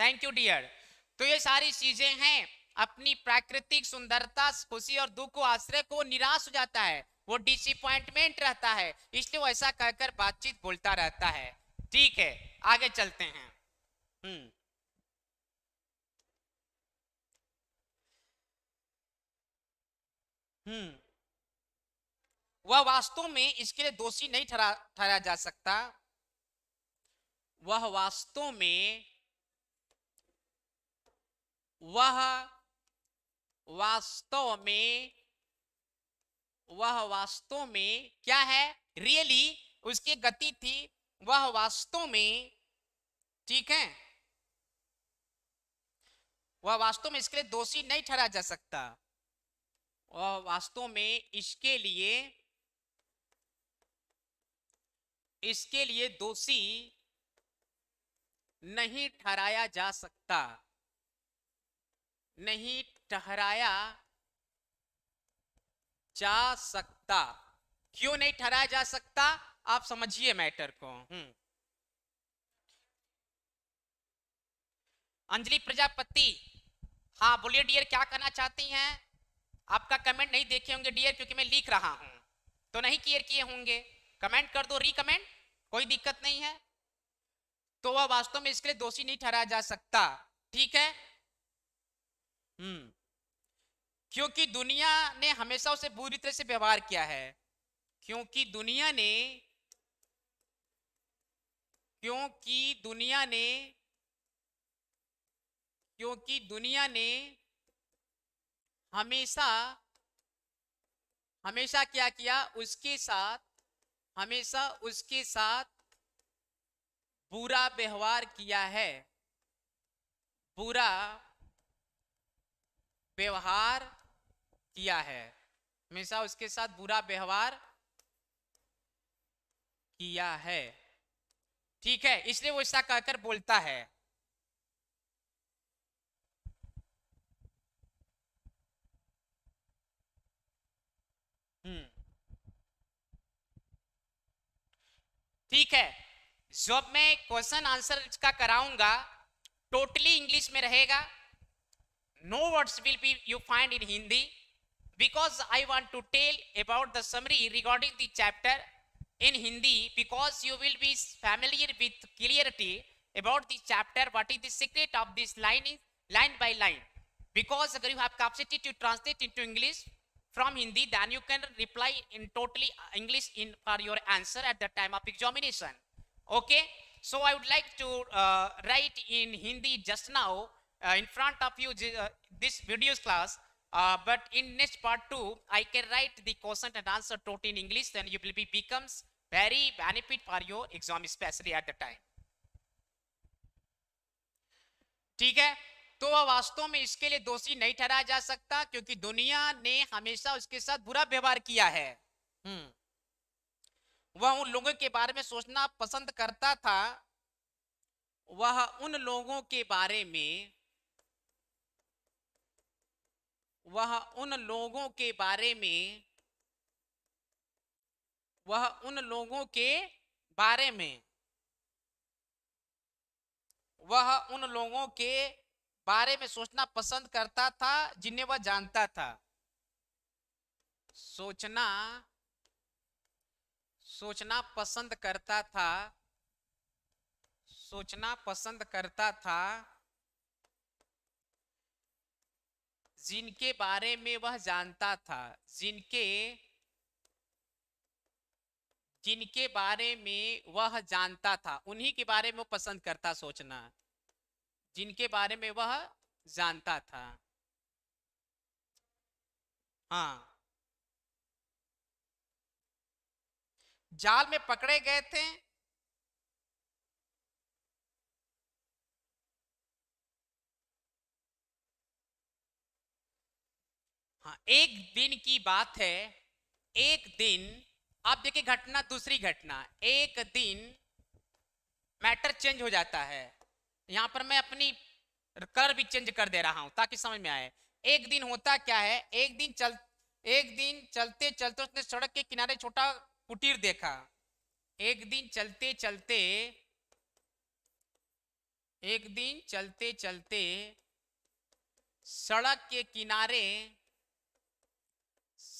thank you dear तो ये सारी चीजें हैं अपनी प्राकृतिक सुंदरता खुशी और दुख को आश्रय को निराश हो जाता है वो डिसअपॉइंटमेंट रहता है इसलिए वो ऐसा कहकर बातचीत बोलता रहता है ठीक है आगे चलते हैं हम्म हम्म वह वास्तव में इसके लिए दोषी नहीं ठहरा ठहरा जा सकता वह वास्तव में वह वास्तव में वह वास्तव में क्या है रियली उसकी गति थी वह वास्तव में ठीक है वह वास्तव में इसके लिए दोषी नहीं ठहरा जा सकता वह वास्तव में इसके लिए इसके लिए दोषी नहीं ठहराया जा सकता नहीं ठहराया जा सकता क्यों नहीं ठहराया जा सकता आप समझिए मैटर को हम्म। अंजलि प्रजापति हाँ बोलिए डियर क्या कहना चाहती हैं आपका कमेंट नहीं देखे होंगे डियर क्योंकि मैं लिख रहा हूं तो नहीं क्लियर किए होंगे कमेंट कर दो रिकमेंट कोई दिक्कत नहीं है तो वह वास्तव में इसके लिए दोषी नहीं ठहराया जा सकता ठीक है हम्म क्योंकि दुनिया ने हमेशा उसे बुरी तरह से व्यवहार किया है क्योंकि दुनिया ने क्योंकि दुनिया ने क्योंकि दुनिया ने हमेशा हमेशा क्या किया उसके साथ हमेशा उसके साथ बुरा व्यवहार किया है बुरा व्यवहार किया है हमेशा उसके साथ बुरा व्यवहार किया है ठीक है इसलिए वो ऐसा कहकर बोलता है हम्म। ठीक है जब मैं क्वेश्चन आंसर का कराऊंगा टोटली इंग्लिश में रहेगा no words will be you find in Hindi because I want to tell about the summary regarding the chapter in Hindi because you will be familiar with clarity about the chapter what is the secret of this line line by line because if you have capacity to translate into English from Hindi then you can reply in totally uh, English in for your answer at the time of examination okay so I would like to uh, write in Hindi just now uh, in front of you uh, this videos class but in next part two, I can write the question and answer totally in English, then you will be becomes very benefit for your exam, especially at the time. ठीक है तो वास्तव में इसके लिए दोषी नहीं ठहराया जा सकता क्योंकि दुनिया ने हमेशा उसके साथ बुरा व्यवहार किया है वह उन लोगों के बारे में सोचना पसंद करता था वह उन लोगों के बारे में वह उन लोगों के बारे में वह उन लोगों के बारे में वह उन लोगों के बारे में सोचना पसंद करता था जिन्हें वह जानता था सोचना सोचना पसंद करता था सोचना पसंद करता था जिनके बारे में वह जानता था जिनके जिनके बारे में वह जानता था उन्हीं के बारे में वो पसंद करता सोचना जिनके बारे में वह जानता था हाँ जाल में पकड़े गए थे एक दिन की बात है एक दिन आप देखिए घटना दूसरी घटना एक दिन मैटर चेंज हो जाता है यहां पर मैं अपनी कलर भी चेंज कर दे रहा हूं ताकि समझ में आए एक दिन होता क्या है एक दिन चल एक दिन चलते चलते उसने सड़क के किनारे छोटा कुटीर देखा एक दिन चलते चलते एक दिन चलते चलते सड़क के किनारे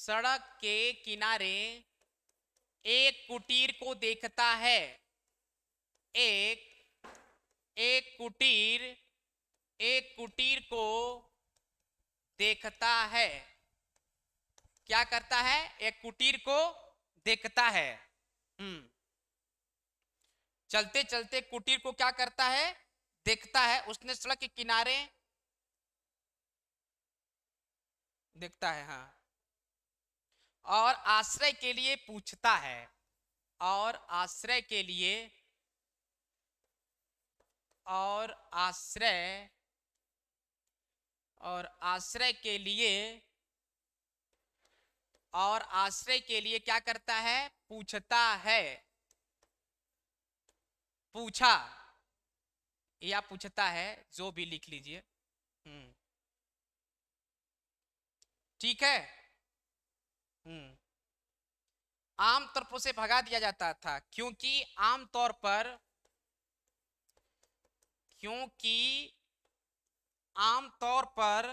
सड़क के किनारे एक कुटीर को देखता है एक एक कुटीर एक कुटीर को देखता है क्या करता है एक कुटीर को देखता है हम्म चलते चलते कुटीर को क्या करता है देखता है उसने सड़क के किनारे देखता है हाँ और आश्रय के लिए पूछता है और आश्रय के लिए और आश्रय और आश्रय के लिए और आश्रय के लिए क्या करता है पूछता है पूछा या पूछता है जो भी लिख लीजिए हम्म ठीक है हम्म। आम तरफों से भगा दिया जाता था क्योंकि आमतौर पर क्योंकि तौर पर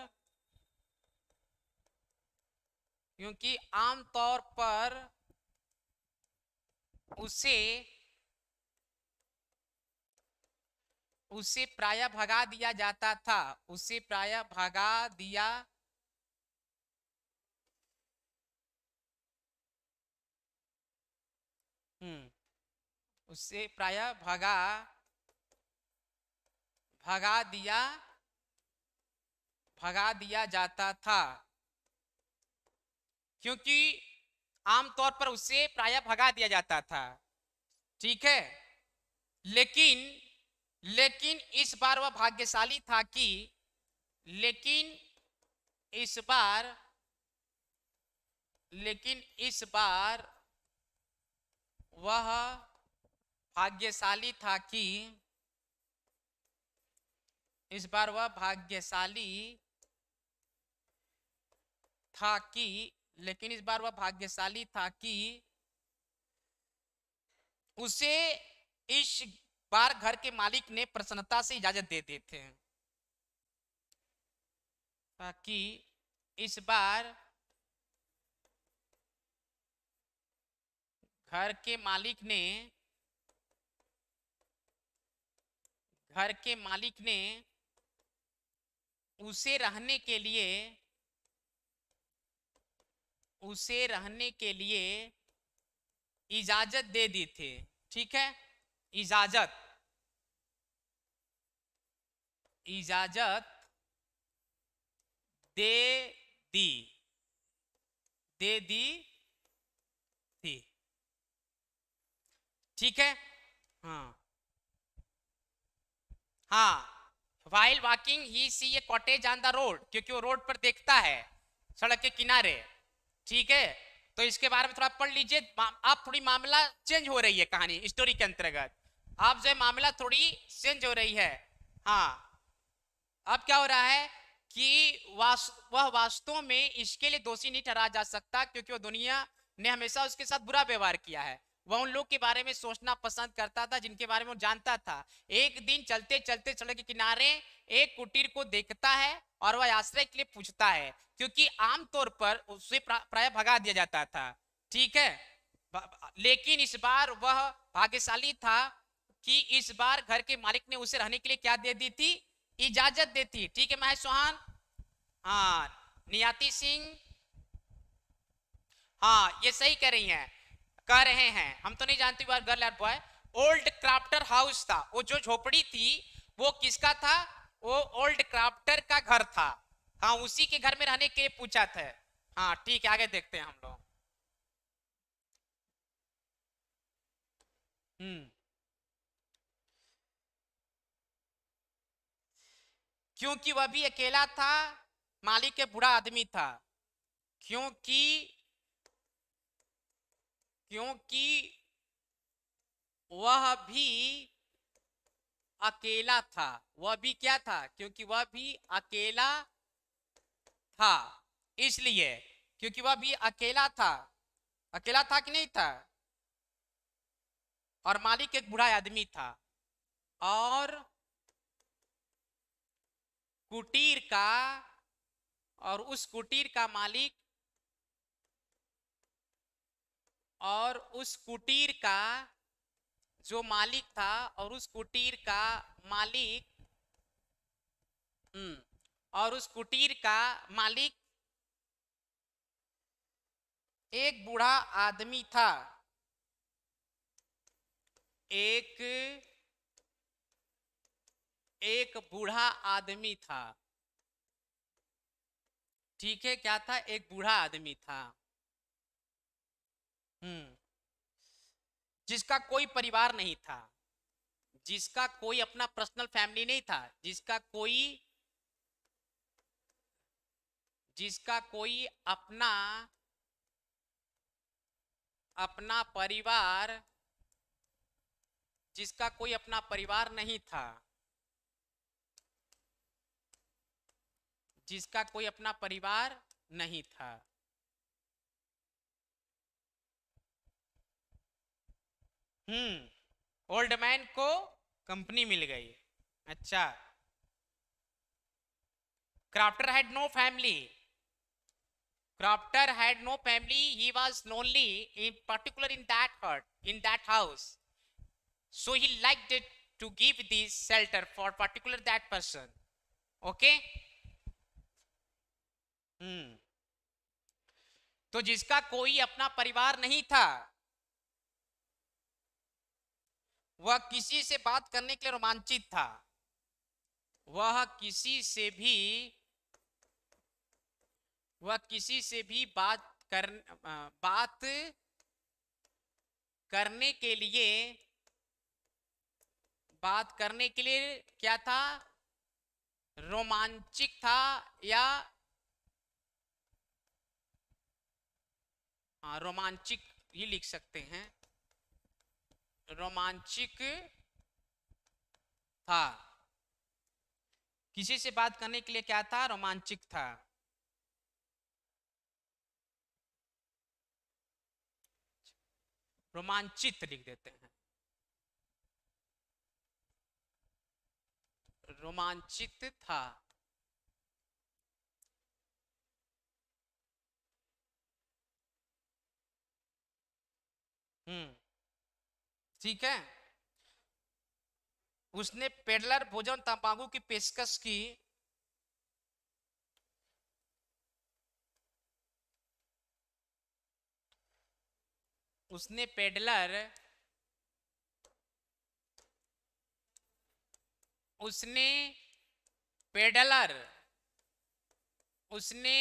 क्योंकि आमतौर पर उसे उसे प्राय भगा दिया जाता था उसे प्राय भगा दिया उससे प्राय भगा भगा दिया भगा दिया जाता था क्योंकि आमतौर पर उसे प्राय भगा दिया जाता था ठीक है लेकिन लेकिन इस बार वह भाग्यशाली था कि लेकिन इस बार लेकिन इस बार वह भाग्यशाली था कि इस बार वह भाग्यशाली था कि लेकिन इस बार वह भाग्यशाली था कि उसे इस बार घर के मालिक ने प्रसन्नता से इजाजत दे दिए थे ताकि इस बार घर के मालिक ने घर के मालिक ने उसे रहने के लिए उसे रहने के लिए इजाजत दे दी थी ठीक है इजाजत इजाजत दे दी दे दी थी ठीक है हाँ हाँ while walking he see a cottage on the road क्योंकि वो रोड पर देखता है सड़क के किनारे ठीक है तो इसके बारे में थोड़ा पढ़ लीजिए आप थोड़ी मामला चेंज हो रही है कहानी स्टोरी के अंतर्गत अब जो मामला थोड़ी चेंज हो रही है हाँ अब क्या हो रहा है कि वास, वह वास्तव में इसके लिए दोषी नहीं ठहरा जा सकता क्योंकि वो दुनिया ने हमेशा उसके साथ बुरा व्यवहार किया है वह उन लोग के बारे में सोचना पसंद करता था जिनके बारे में वो जानता था एक दिन चलते चलते सड़क के किनारे एक कुटीर को देखता है और वह आश्रय के लिए पूछता है क्योंकि आमतौर पर उसे प्राय भगा दिया जाता था ठीक है लेकिन इस बार वह भाग्यशाली था कि इस बार घर के मालिक ने उसे रहने के लिए क्या दे दी थी इजाजत देती ठीक है महेश चौहान हाँ नियाति सिंह हाँ ये सही कह रही हैं कह रहे हैं हम तो नहीं जानते बार girl boy old crofter house था वो जो झोपड़ी थी वो किसका था वो ओल्ड क्राफ्टर का घर था हाँ उसी के घर में रहने के पूछा था हाँ ठीक है आगे देखते हैं हम लोग हम्म क्योंकि वह भी अकेला था मालिक के बुरा आदमी था क्योंकि क्योंकि वह भी अकेला था वह भी क्या था क्योंकि वह भी अकेला था इसलिए क्योंकि वह भी अकेला था अकेला था कि नहीं था और मालिक एक बुरा आदमी था और कुटीर का और उस कुटीर का मालिक और उस कुटीर का जो मालिक था और उस कुटीर का मालिक हम्म, और उस कुटीर का मालिक एक बूढ़ा आदमी था एक एक बूढ़ा आदमी था ठीक है क्या था एक बूढ़ा आदमी था हम्म। जिसका कोई परिवार नहीं था जिसका कोई अपना पर्सनल फैमिली नहीं था जिसका कोई जिसका कोई अपना अपना परिवार जिसका कोई अपना परिवार नहीं था जिसका कोई अपना परिवार नहीं था हम्म ओल्ड मैन को कंपनी मिल गई अच्छा crofter had no family crofter had no family he was lonely in particular in that hurt in that house so he like to give this shelter for particular that person okay तो जिसका कोई अपना परिवार नहीं था वह किसी से बात करने के लिए रोमांचित था वह किसी से भी वह किसी से भी बात कर बात करने के लिए बात करने के लिए क्या था रोमांचिक था या हाँ, रोमांचिक ही लिख सकते हैं रोमांचिक था किसी से बात करने के लिए क्या था रोमांचिक था रोमांचित लिख देते हैं रोमांचित था हम्म ठीक है उसने पेडलर भोजन तंबाकू की पेशकश की उसने पेडलर उसने पेडलर उसने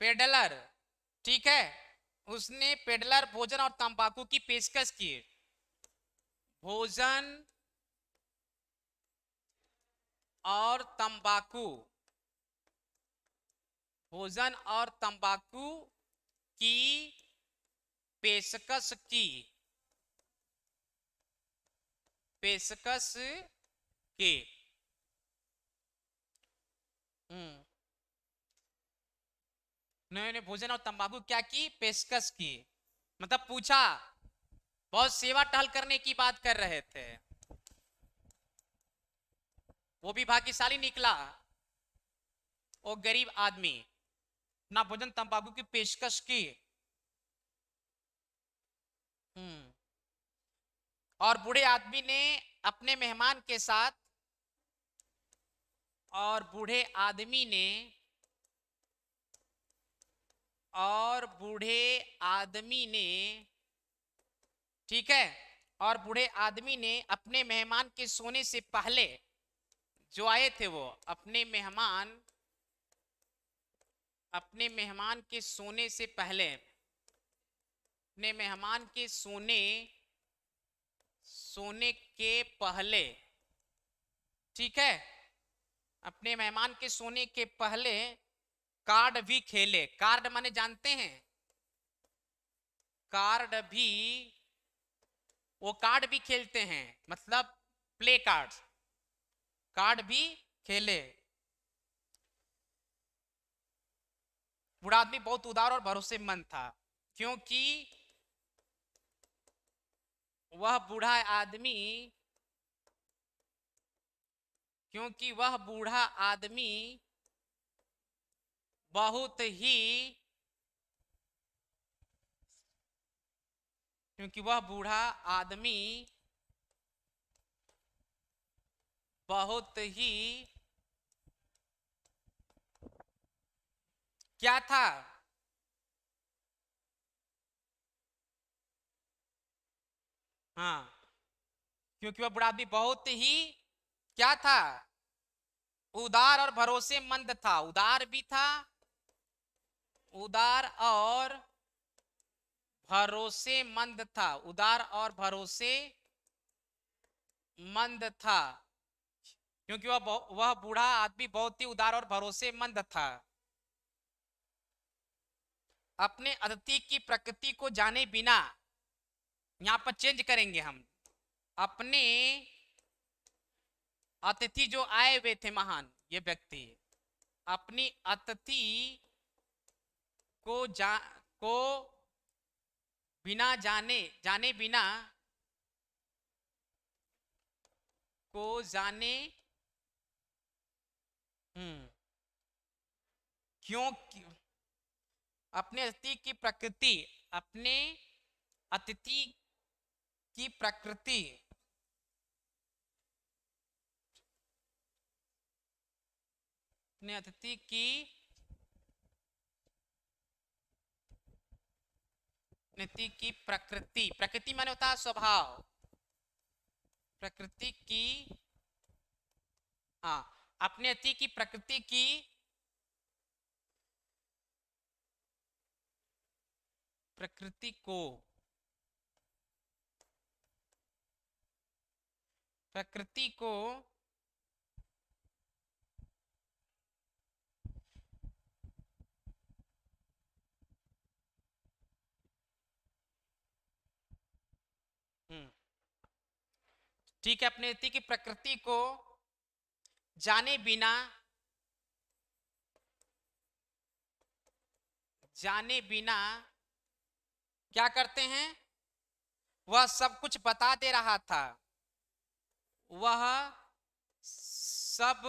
पेडलर ठीक है उसने पेडलर भोजन और तंबाकू की पेशकश की भोजन और तंबाकू भोजन और तंबाकू की पेशकश की पेशकश के हम्म। नहीं भोजन और तंबाकू क्या की पेशकश की मतलब पूछा बहुत सेवा टहल करने की बात कर रहे थे वो भी भाग्यशाली निकला वो गरीब आदमी ना भोजन तंबाकू की पेशकश की हम्म। और बूढ़े आदमी ने अपने मेहमान के साथ और बूढ़े आदमी ने और बूढ़े आदमी ने ठीक है और बूढ़े आदमी ने अपने मेहमान के सोने से पहले जो आए थे वो अपने मेहमान अपने मेहमान के सोने से पहले अपने मेहमान के सोने सोने के पहले ठीक है अपने मेहमान के सोने के पहले कार्ड भी खेले कार्ड माने जानते हैं कार्ड भी वो कार्ड भी खेलते हैं मतलब प्ले कार्ड कार्ड भी खेले बूढ़ा आदमी बहुत उदार और भरोसेमंद था क्योंकि वह बूढ़ा आदमी क्योंकि वह बूढ़ा आदमी बहुत ही क्योंकि वह बूढ़ा आदमी बहुत ही क्या था हाँ क्योंकि वह बुढ़ा आदमी बहुत ही क्या था उदार और भरोसेमंद था उदार भी था उदार और भरोसेमंद था उदार और भरोसे मंद था क्योंकि वह वह बूढ़ा आदमी बहुत ही उदार और भरोसेमंद था अपने अतिथि की प्रकृति को जाने बिना यहाँ पर चेंज करेंगे हम अपने अतिथि जो आए हुए थे महान ये व्यक्ति अपनी अतिथि को जा को बिना जाने जाने बिना को जाने हम्म, क्यों अपने अतिथि की प्रकृति अपने अतिथि की प्रकृति अपने अतिथि की राजनीति की प्रकृति प्रकृति माने होता है स्वभाव प्रकृति की हाँ अपने अति की प्रकृति की प्रकृति को प्रकृति को ठीक है अपने की प्रकृति को जाने बिना जाने बिना क्या करते हैं वह सब कुछ बता दे रहा था वह सब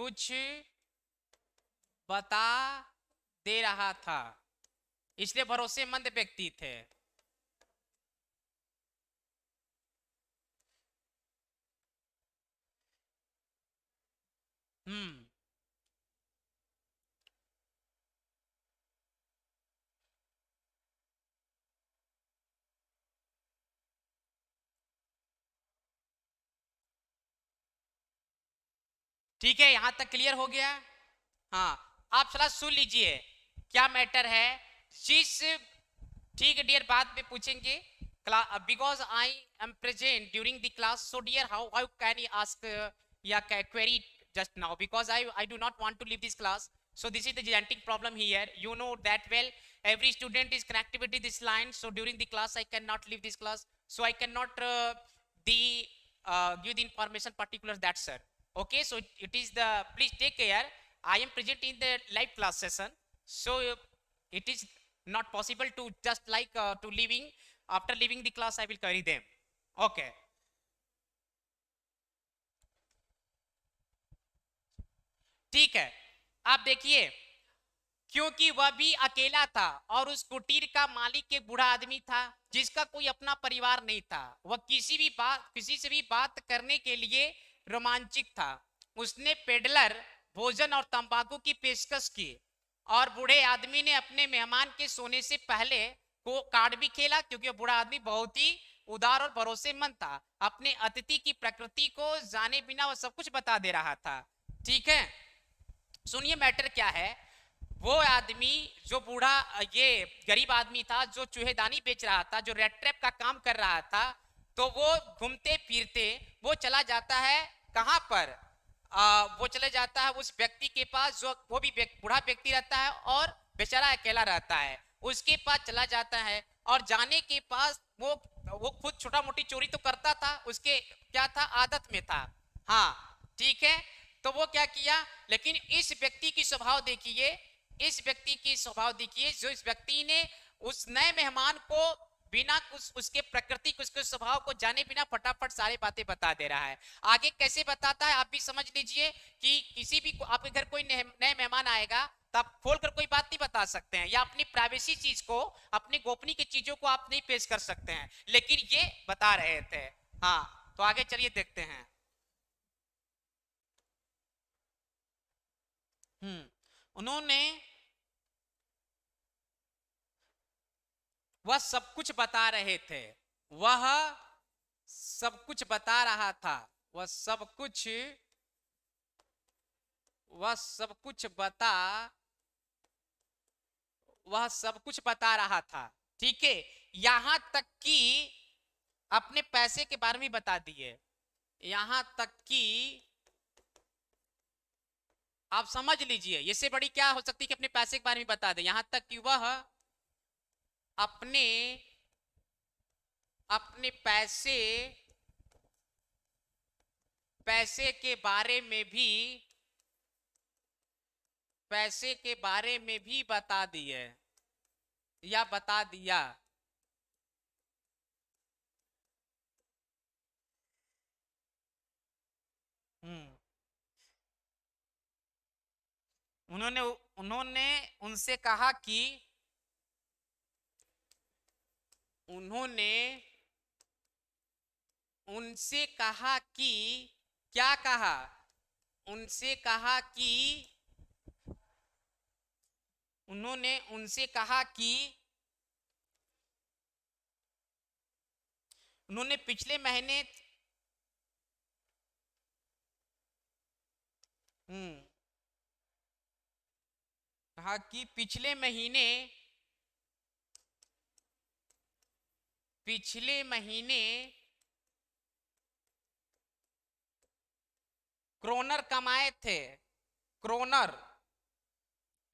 कुछ बता दे रहा था इसलिए भरोसेमंद व्यक्ति थे Hmm. ठीक है यहां तक क्लियर हो गया हाँ आप सलाह सुन लीजिए क्या मैटर है जिस ठीक है डियर बाद में पूछेंगे because I am present during the class so dear how how can you ask या query just now because I, I do not want to leave this class. So this is the gigantic problem here. You know that well, every student is connected with this line. So during the class, I cannot leave this class. So I cannot uh, the uh, give the information particulars that sir. Okay, so it is the, please take care. I am present in the live class session. So it is not possible to just like uh, to leaving. After leaving the class, I will carry them. Okay. ठीक है आप देखिए क्योंकि वह भी अकेला था और उस कुटीर का मालिक एक बूढ़ा आदमी था जिसका कोई अपना परिवार नहीं था वह किसी भी बात किसी से भी बात करने के लिए रोमांचिक था उसने पेडलर भोजन और तंबाकू की पेशकश की और बूढ़े आदमी ने अपने मेहमान के सोने से पहले को कार्ड भी खेला क्योंकि बूढ़ा आदमी बहुत ही उदार और भरोसेमंद था अपने अतिथि की प्रकृति को जाने बिना वह सब कुछ बता दे रहा था ठीक है सुनिए मैटर क्या है वो आदमी जो बूढ़ा ये गरीब आदमी था जो चूहेदानी बेच रहा था जो रेड ट्रैप का काम कर रहा था तो वो घूमते फिरते वो चला जाता है कहाँ पर आ, वो चले जाता है उस व्यक्ति के पास जो वो भी बूढ़ा व्यक्ति रहता है और बेचारा अकेला रहता है उसके पास चला जाता है और जाने के पास वो वो खुद छोटा मोटी चोरी तो करता था उसके क्या था आदत में था हाँ ठीक है तो वो क्या किया लेकिन इस व्यक्ति की स्वभाव देखिए इस व्यक्ति की स्वभाव देखिए जो इस व्यक्ति ने उस नए मेहमान को बिना कुछ उसके प्रकृति उसके स्वभाव को जाने बिना फटाफट सारे बातें बता दे रहा है आगे कैसे बताता है आप भी समझ लीजिए कि किसी भी आपके घर कोई नए मेहमान आएगा तो आप खोल कर कोई बात नहीं बता सकते हैं या अपनी प्राइवेसी चीज को अपनी गोपनीय की चीजों को आप नहीं पेश कर सकते हैं लेकिन ये बता रहे थे हाँ तो आगे चलिए देखते हैं हम्म, उन्होंने वह सब कुछ बता रहे थे वह सब कुछ बता रहा था वह सब कुछ वह सब कुछ बता वह सब कुछ बता रहा था ठीक है यहां तक कि अपने पैसे के बारे में बता दिए यहां तक कि आप समझ लीजिए इससे बड़ी क्या हो सकती है कि अपने पैसे के बारे में बता दे यहां तक कि वह अपने अपने पैसे पैसे के बारे में भी पैसे के बारे में भी बता दिए या बता दिया हम्म उन्होंने उन्होंने उनसे कहा कि उन्होंने उनसे कहा कि क्या कहा उनसे कहा कि उन्होंने उनसे कहा कि उन्होंने पिछले महीने हम्म कहा कि पिछले महीने पिछले महीने क्रोनर कमाए थे क्रोनर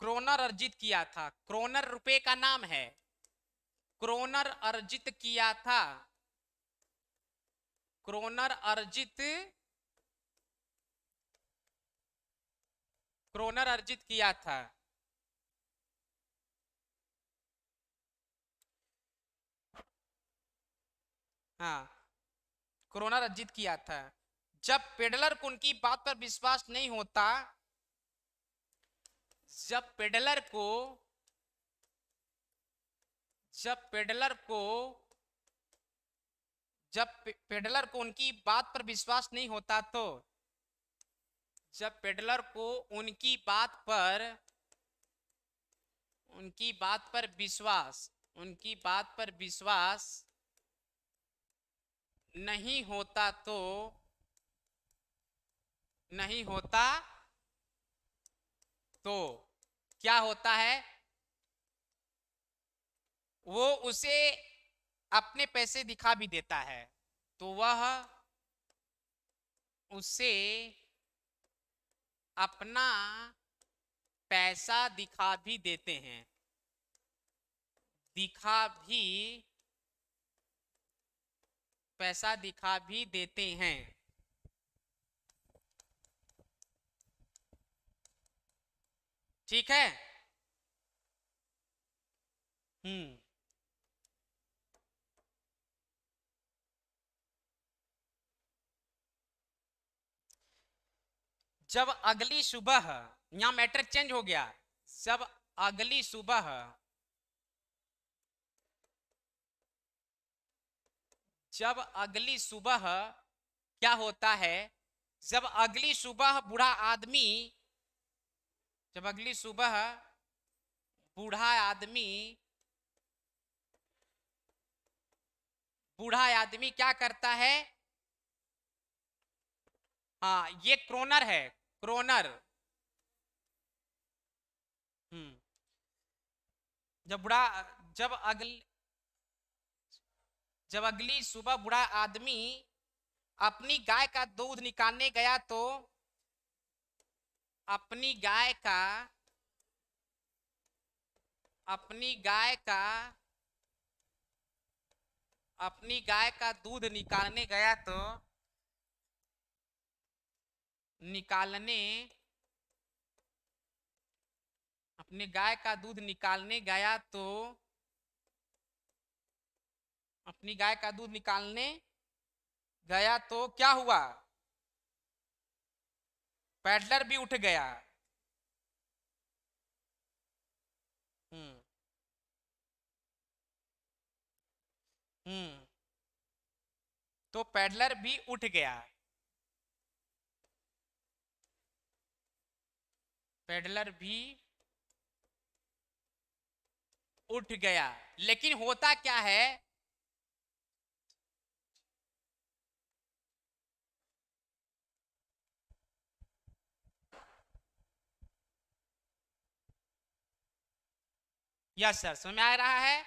क्रोनर अर्जित किया था क्रोनर रुपए का नाम है क्रोनर अर्जित किया था क्रोनर अर्जित क्रोनर अर्जित किया था हाँ कोरोना रज्जित किया था जब पेडलर को उनकी बात पर विश्वास नहीं होता जब पेडलर को जब पेडलर को जब पेडलर को उनकी बात पर विश्वास नहीं होता तो जब पेडलर को उनकी बात पर उनकी बात पर विश्वास उनकी बात पर विश्वास नहीं होता तो नहीं होता तो क्या होता है वो उसे अपने पैसे दिखा भी देता है तो वह उसे अपना पैसा दिखा भी देते हैं दिखा भी पैसा दिखा भी देते हैं ठीक है हम्म जब अगली सुबह यहां मैटर चेंज हो गया जब अगली सुबह जब अगली सुबह क्या होता है जब अगली सुबह बूढ़ा आदमी जब अगली सुबह बूढ़ा आदमी बूढ़ा आदमी क्या करता है हाँ ये क्रोनर है क्रोनर हम्म जब बूढ़ा जब अगली जब अगली सुबह बुढ़ा आदमी अपनी गाय का दूध निकालने गया तो अपनी गाय का अपनी गाय का अपनी गाय का दूध निकालने गया तो निकालने अपने गाय का दूध निकालने गया तो अपनी गाय का दूध निकालने गया तो क्या हुआ पैडलर भी उठ गया हम्म हम्म तो पैडलर भी उठ गया पेडलर भी उठ गया लेकिन होता क्या है यस सर समझ में आ रहा है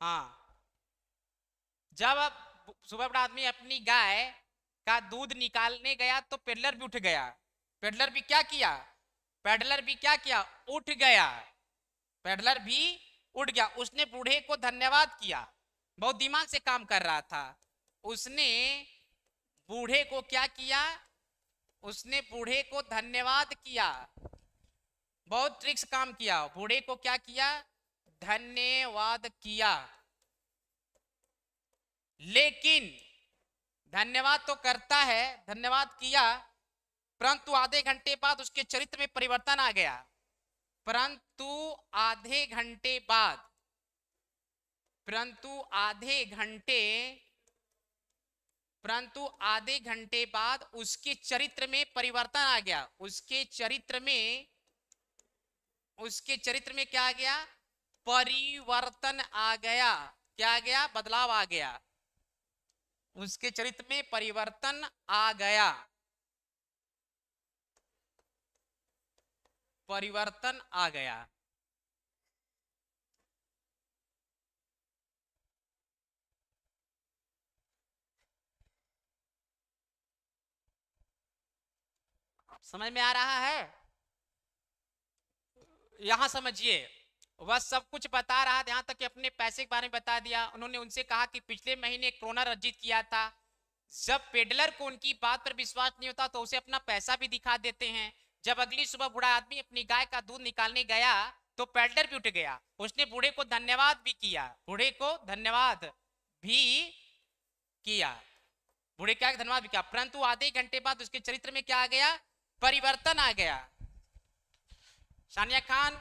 हाँ जब सुबह बड़ा आदमी अपनी गाय का दूध निकालने गया तो पेडलर भी उठ गया पेडलर भी क्या किया पेडलर भी क्या किया उठ गया पेडलर भी उठ गया उसने बूढ़े को धन्यवाद किया बहुत दिमाग से काम कर रहा था उसने बूढ़े को क्या किया उसने बूढ़े को धन्यवाद किया बहुत ट्रिक्स काम किया बूढ़े को क्या किया धन्यवाद किया लेकिन धन्यवाद तो करता है धन्यवाद किया परंतु आधे घंटे बाद उसके चरित्र में परिवर्तन आ गया परंतु आधे घंटे बाद परंतु आधे घंटे परंतु आधे घंटे बाद उसके चरित्र में परिवर्तन आ गया उसके चरित्र में उसके चरित्र में क्या आ गया परिवर्तन आ गया क्या आ गया बदलाव आ गया उसके चरित्र में परिवर्तन आ गया परिवर्तन आ गया समझ में आ रहा है यहां समझिए वह सब कुछ बता रहा था यहाँ तक कि अपने पैसे के बारे में बता दिया उन्होंने उनसे कहा कि पिछले महीने कोरोना रजित किया था जब पेडलर को उनकी बात पर विश्वास नहीं होता तो उसे अपना पैसा भी दिखा देते हैं जब अगली सुबह बुढ़ा आदमी अपनी गाय का दूध निकालने गया तो पेडलर भी उठ गया उसने बूढ़े को धन्यवाद भी किया बूढ़े को धन्यवाद भी किया बूढ़े क्या धन्यवाद भी किया परंतु आधे घंटे बाद उसके चरित्र में क्या आ गया परिवर्तन आ गया Sania Khan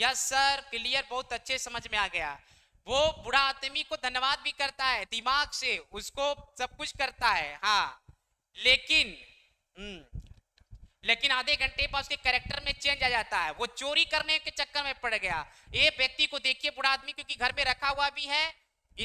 yes sir clear बहुत अच्छे समझ में आ गया वो बुरा आदमी को धन्यवाद भी करता है दिमाग से उसको सब कुछ करता है हाँ लेकिन हम्म, लेकिन आधे घंटे बाद उसके करेक्टर में चेंज आ जाता है वो चोरी करने के चक्कर में पड़ गया ये व्यक्ति को देखिए बुरा आदमी क्योंकि घर में रखा हुआ भी है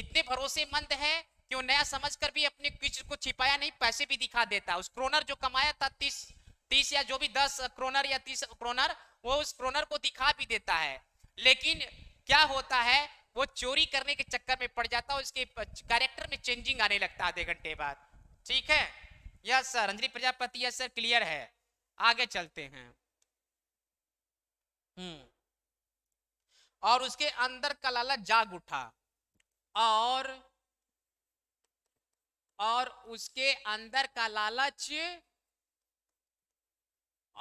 इतने भरोसेमंद है कि वो नया समझ कर भी अपने किसी को छिपाया नहीं पैसे भी दिखा देता उस क्रोनर जो कमाया था तीस तीस या जो भी दस क्रोनर या तीस क्रोनर वो उस क्रोनर को दिखा भी देता है लेकिन क्या होता है वो चोरी करने के चक्कर में पड़ जाता है उसके कैरेक्टर में चेंजिंग आने लगता है आधे घंटे बाद ठीक है yes sir Anjali Prajapati yes sir clear है आगे चलते हैं हम्म और उसके अंदर का लाला जाग उठा और और उसके अंदर का लालच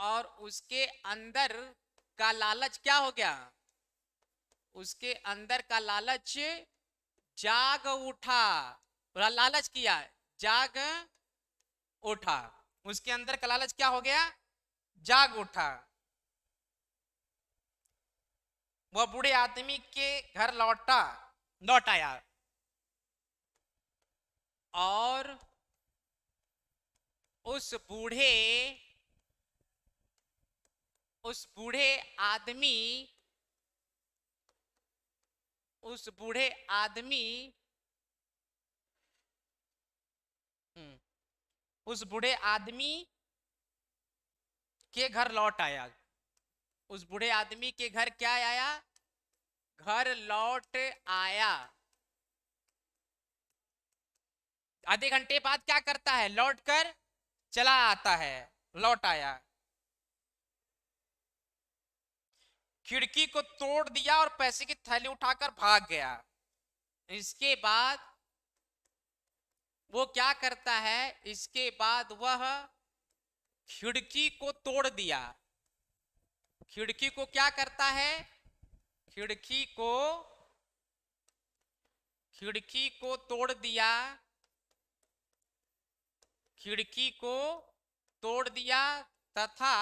और उसके अंदर का लालच क्या हो गया उसके अंदर का लालच जाग उठा लालच किया जाग उठा उसके अंदर का लालच क्या हो गया जाग उठा वह बूढ़े आदमी के घर लौटा लौट आया और उस बूढ़े उस बूढ़े आदमी उस बूढ़े आदमी हम्म, उस बूढ़े आदमी के घर लौट आया उस बूढ़े आदमी के घर क्या आया घर लौट आया आधे घंटे बाद क्या करता है लौट कर चला आता है लौट आया खिड़की को तोड़ दिया और पैसे की थैली उठाकर भाग गया इसके बाद वो क्या करता है इसके बाद वह खिड़की को तोड़ दिया खिड़की को क्या करता है खिड़की को खिड़की को तोड़ दिया खिड़की को तोड़ दिया तथा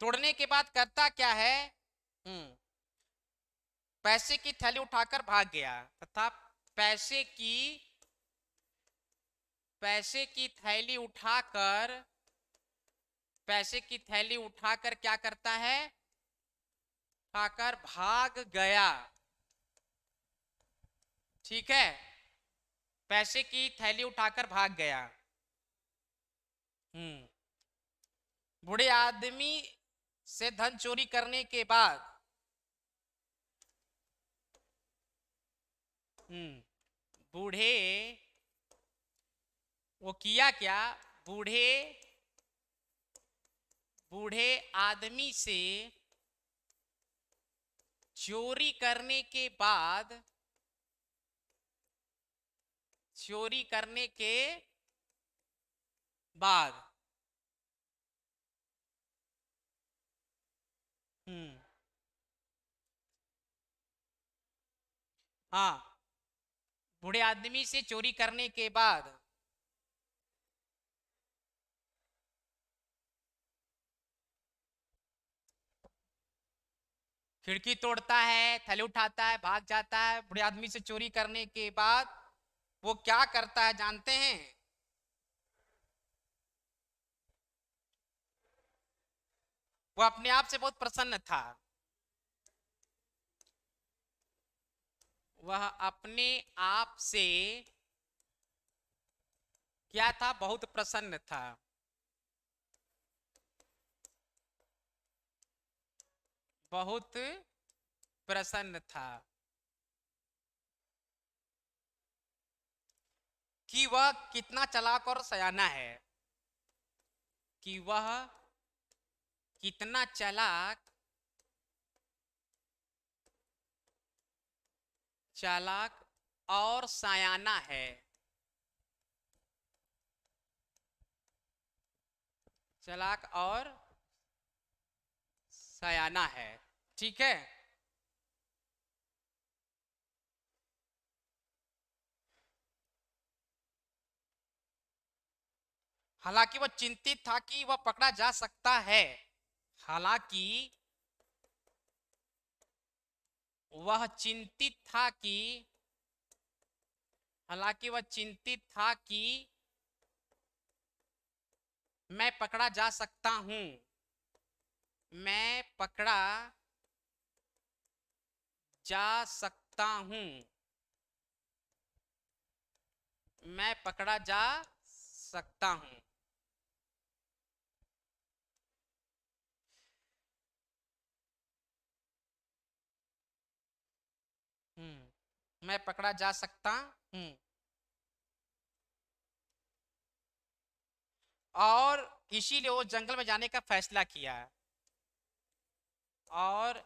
तोड़ने के बाद करता क्या है हम्म। पैसे की थैली उठाकर भाग गया तथा पैसे की पैसे की थैली उठाकर पैसे की थैली उठाकर क्या करता है उठाकर भाग गया ठीक है पैसे की थैली उठाकर भाग गया हम्म बूढ़े आदमी से धन चोरी करने के बाद हम्म, बूढ़े वो किया क्या बूढ़े बूढ़े आदमी से चोरी करने के बाद चोरी करने के बाद हम्म। हाँ बूढ़े आदमी से चोरी करने के बाद खिड़की तोड़ता है थैले उठाता है भाग जाता है बूढ़े आदमी से चोरी करने के बाद वो क्या करता है जानते हैं वो अपने आप से बहुत प्रसन्न था वह अपने आप से क्या था बहुत प्रसन्न था बहुत प्रसन्न था कि वह कितना चलाक और सयाना है कि वह कितना चालाक चालाक और सायाना है चालाक और सयाना है ठीक है हालांकि वह चिंतित था कि वह पकड़ा जा सकता है हालांकि वह चिंतित था कि हालांकि वह चिंतित था कि मैं पकड़ा जा सकता हूं मैं पकड़ा जा सकता हूं मैं पकड़ा जा सकता हूं मैं पकड़ा जा सकता हूं और इसीलिए वो जंगल में जाने का फैसला किया और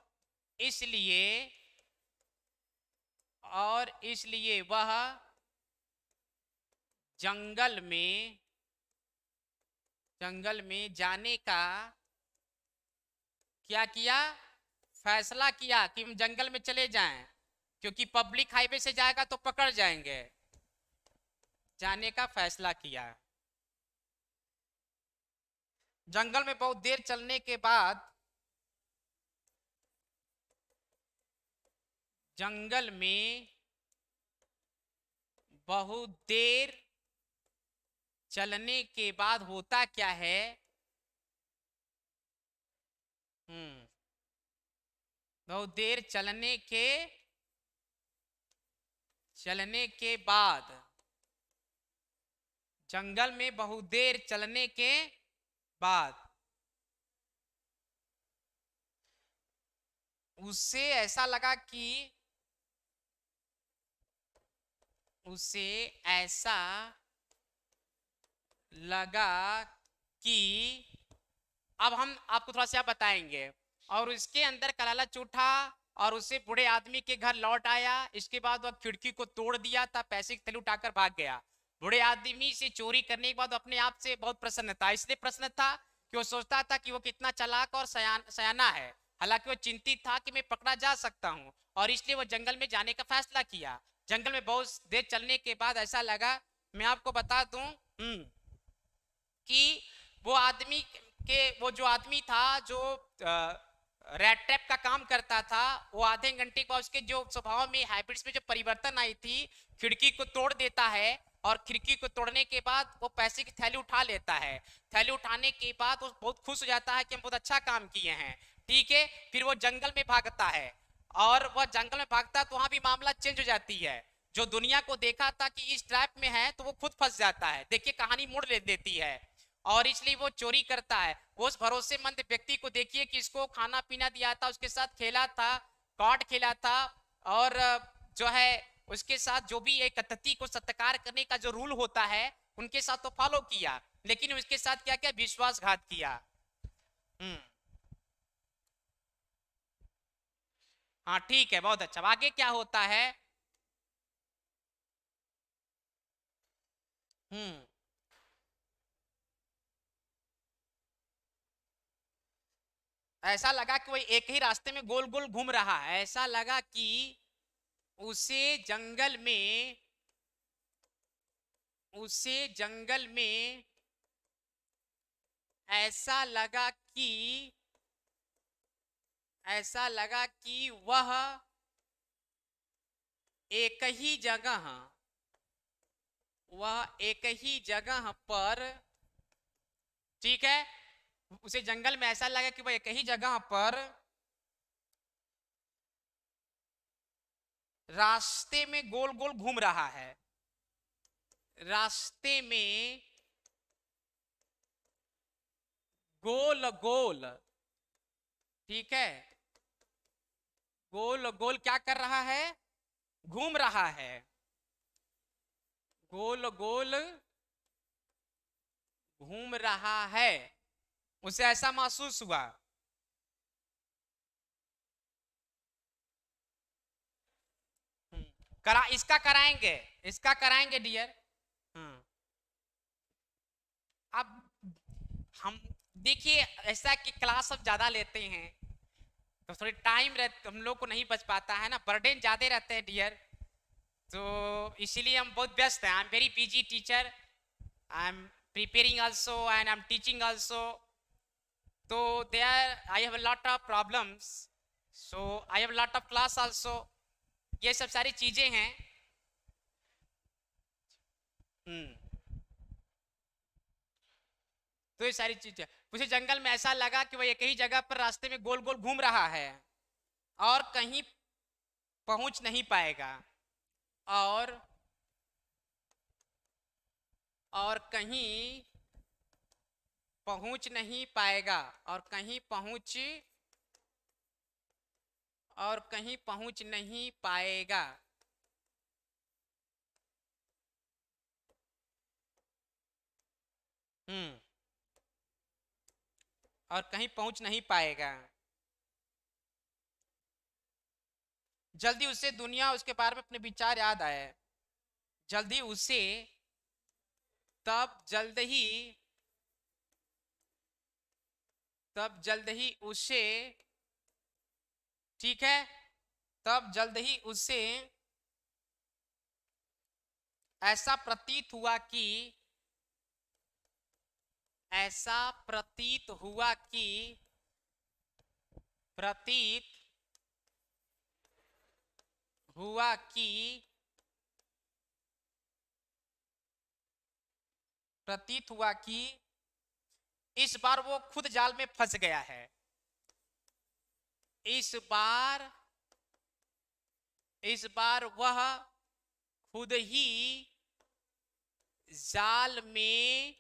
इसलिए और इसलिए वह जंगल में जंगल में जाने का क्या किया फैसला किया कि हम जंगल में चले जाएं क्योंकि पब्लिक हाईवे से जाएगा तो पकड़ जाएंगे जाने का फैसला किया जंगल में बहुत देर चलने के बाद जंगल में बहुत देर चलने के बाद होता क्या है हम्म बहुत देर चलने के चलने के बाद जंगल में बहुत देर चलने के बाद उसे ऐसा लगा कि उसे ऐसा लगा कि अब हम आपको थोड़ा सा बताएंगे और उसके अंदर कलाला चूठा और उससे बूढ़े आदमी के घर लौट आया इसके बाद वह खिड़की को तोड़ दिया था पैसे के थले उठाकर भाग गया बूढ़े आदमी से चोरी करने के बाद अपने आप से बहुत प्रसन्न था इसलिए प्रसन्न था कि वो सोचता था कि वो कितना चलाक और सयाना है हालांकि वो चिंतित था कि मैं पकड़ा जा सकता हूँ और इसलिए वो जंगल में जाने का फैसला किया जंगल में बहुत देर चलने के बाद ऐसा लगा मैं आपको बता दू हम्म, कि वो आदमी के वो जो आदमी था जो आ, रेड ट्रैप का काम करता था वो आधे घंटे के बाद उसके जो स्वभाव में हैबिट्स में जो परिवर्तन आई थी खिड़की को तोड़ देता है और खिड़की को तोड़ने के बाद वो पैसे की थैली उठा लेता है थैली उठाने के बाद वो बहुत खुश हो जाता है कि हम बहुत अच्छा काम किए हैं ठीक है फिर वो जंगल में भागता है और वह जंगल में भागता है तो वहाँ भी मामला चेंज हो जाती है जो दुनिया को देखा था कि इस ट्रैप में है तो वो खुद फंस जाता है देखिए कहानी मोड़ ले देती है और इसलिए वो चोरी करता है उस भरोसेमंद व्यक्ति को देखिए कि इसको खाना पीना दिया था उसके साथ खेला था कॉट खेला था और जो है उसके साथ जो भी एक अतिथि को सत्कार करने का जो रूल होता है उनके साथ तो फॉलो किया लेकिन उसके साथ क्या क्या विश्वासघात किया हम्म। हाँ ठीक है बहुत अच्छा आगे क्या होता है हम्म ऐसा लगा कि वही एक ही रास्ते में गोल गोल घूम रहा है ऐसा लगा कि उसे जंगल में उसे जंगल में ऐसा लगा कि ऐसा लगा कि वह एक ही जगह वह एक ही जगह पर ठीक है उसे जंगल में ऐसा लगा कि भाई कहीं जगह पर रास्ते में गोल गोल घूम रहा है रास्ते में गोल गोल ठीक है गोल गोल क्या कर रहा है घूम रहा है गोल गोल घूम रहा है उसे ऐसा महसूस हुआ हम्म, करा इसका कराएंगे इसका कराएंगे डियर हम्म। अब हम देखिए ऐसा कि क्लास अब ज़्यादा लेते हैं तो थोड़ी टाइम हम लोग को नहीं बच पाता है ना बर्डेन ज़्यादा रहते हैं डियर तो इसीलिए हम बहुत व्यस्त हैं I am very busy teacher I am preparing also and I am teaching also So there I have a lot of problems. So I have a lot of class also. ये सब सारी चीजें हैं हम्म। तो ये सारी चीजें मुझे जंगल में ऐसा लगा कि वह एक ही जगह पर रास्ते में गोल गोल घूम रहा है और कहीं पहुंच नहीं पाएगा और और कहीं पहुंच नहीं पाएगा और कहीं पहुंच और कहीं पहुंच नहीं पाएगा हम्म और कहीं पहुंच नहीं पाएगा जल्दी उसे दुनिया उसके बारे में अपने विचार याद आए जल्दी उसे तब जल्द ही तब जल्द ही उसे ठीक है तब जल्द ही उसे ऐसा प्रतीत हुआ कि ऐसा प्रतीत हुआ कि प्रतीत हुआ कि प्रतीत हुआ कि इस बार वो खुद जाल में फंस गया है इस बार इस बार वह खुद ही जाल में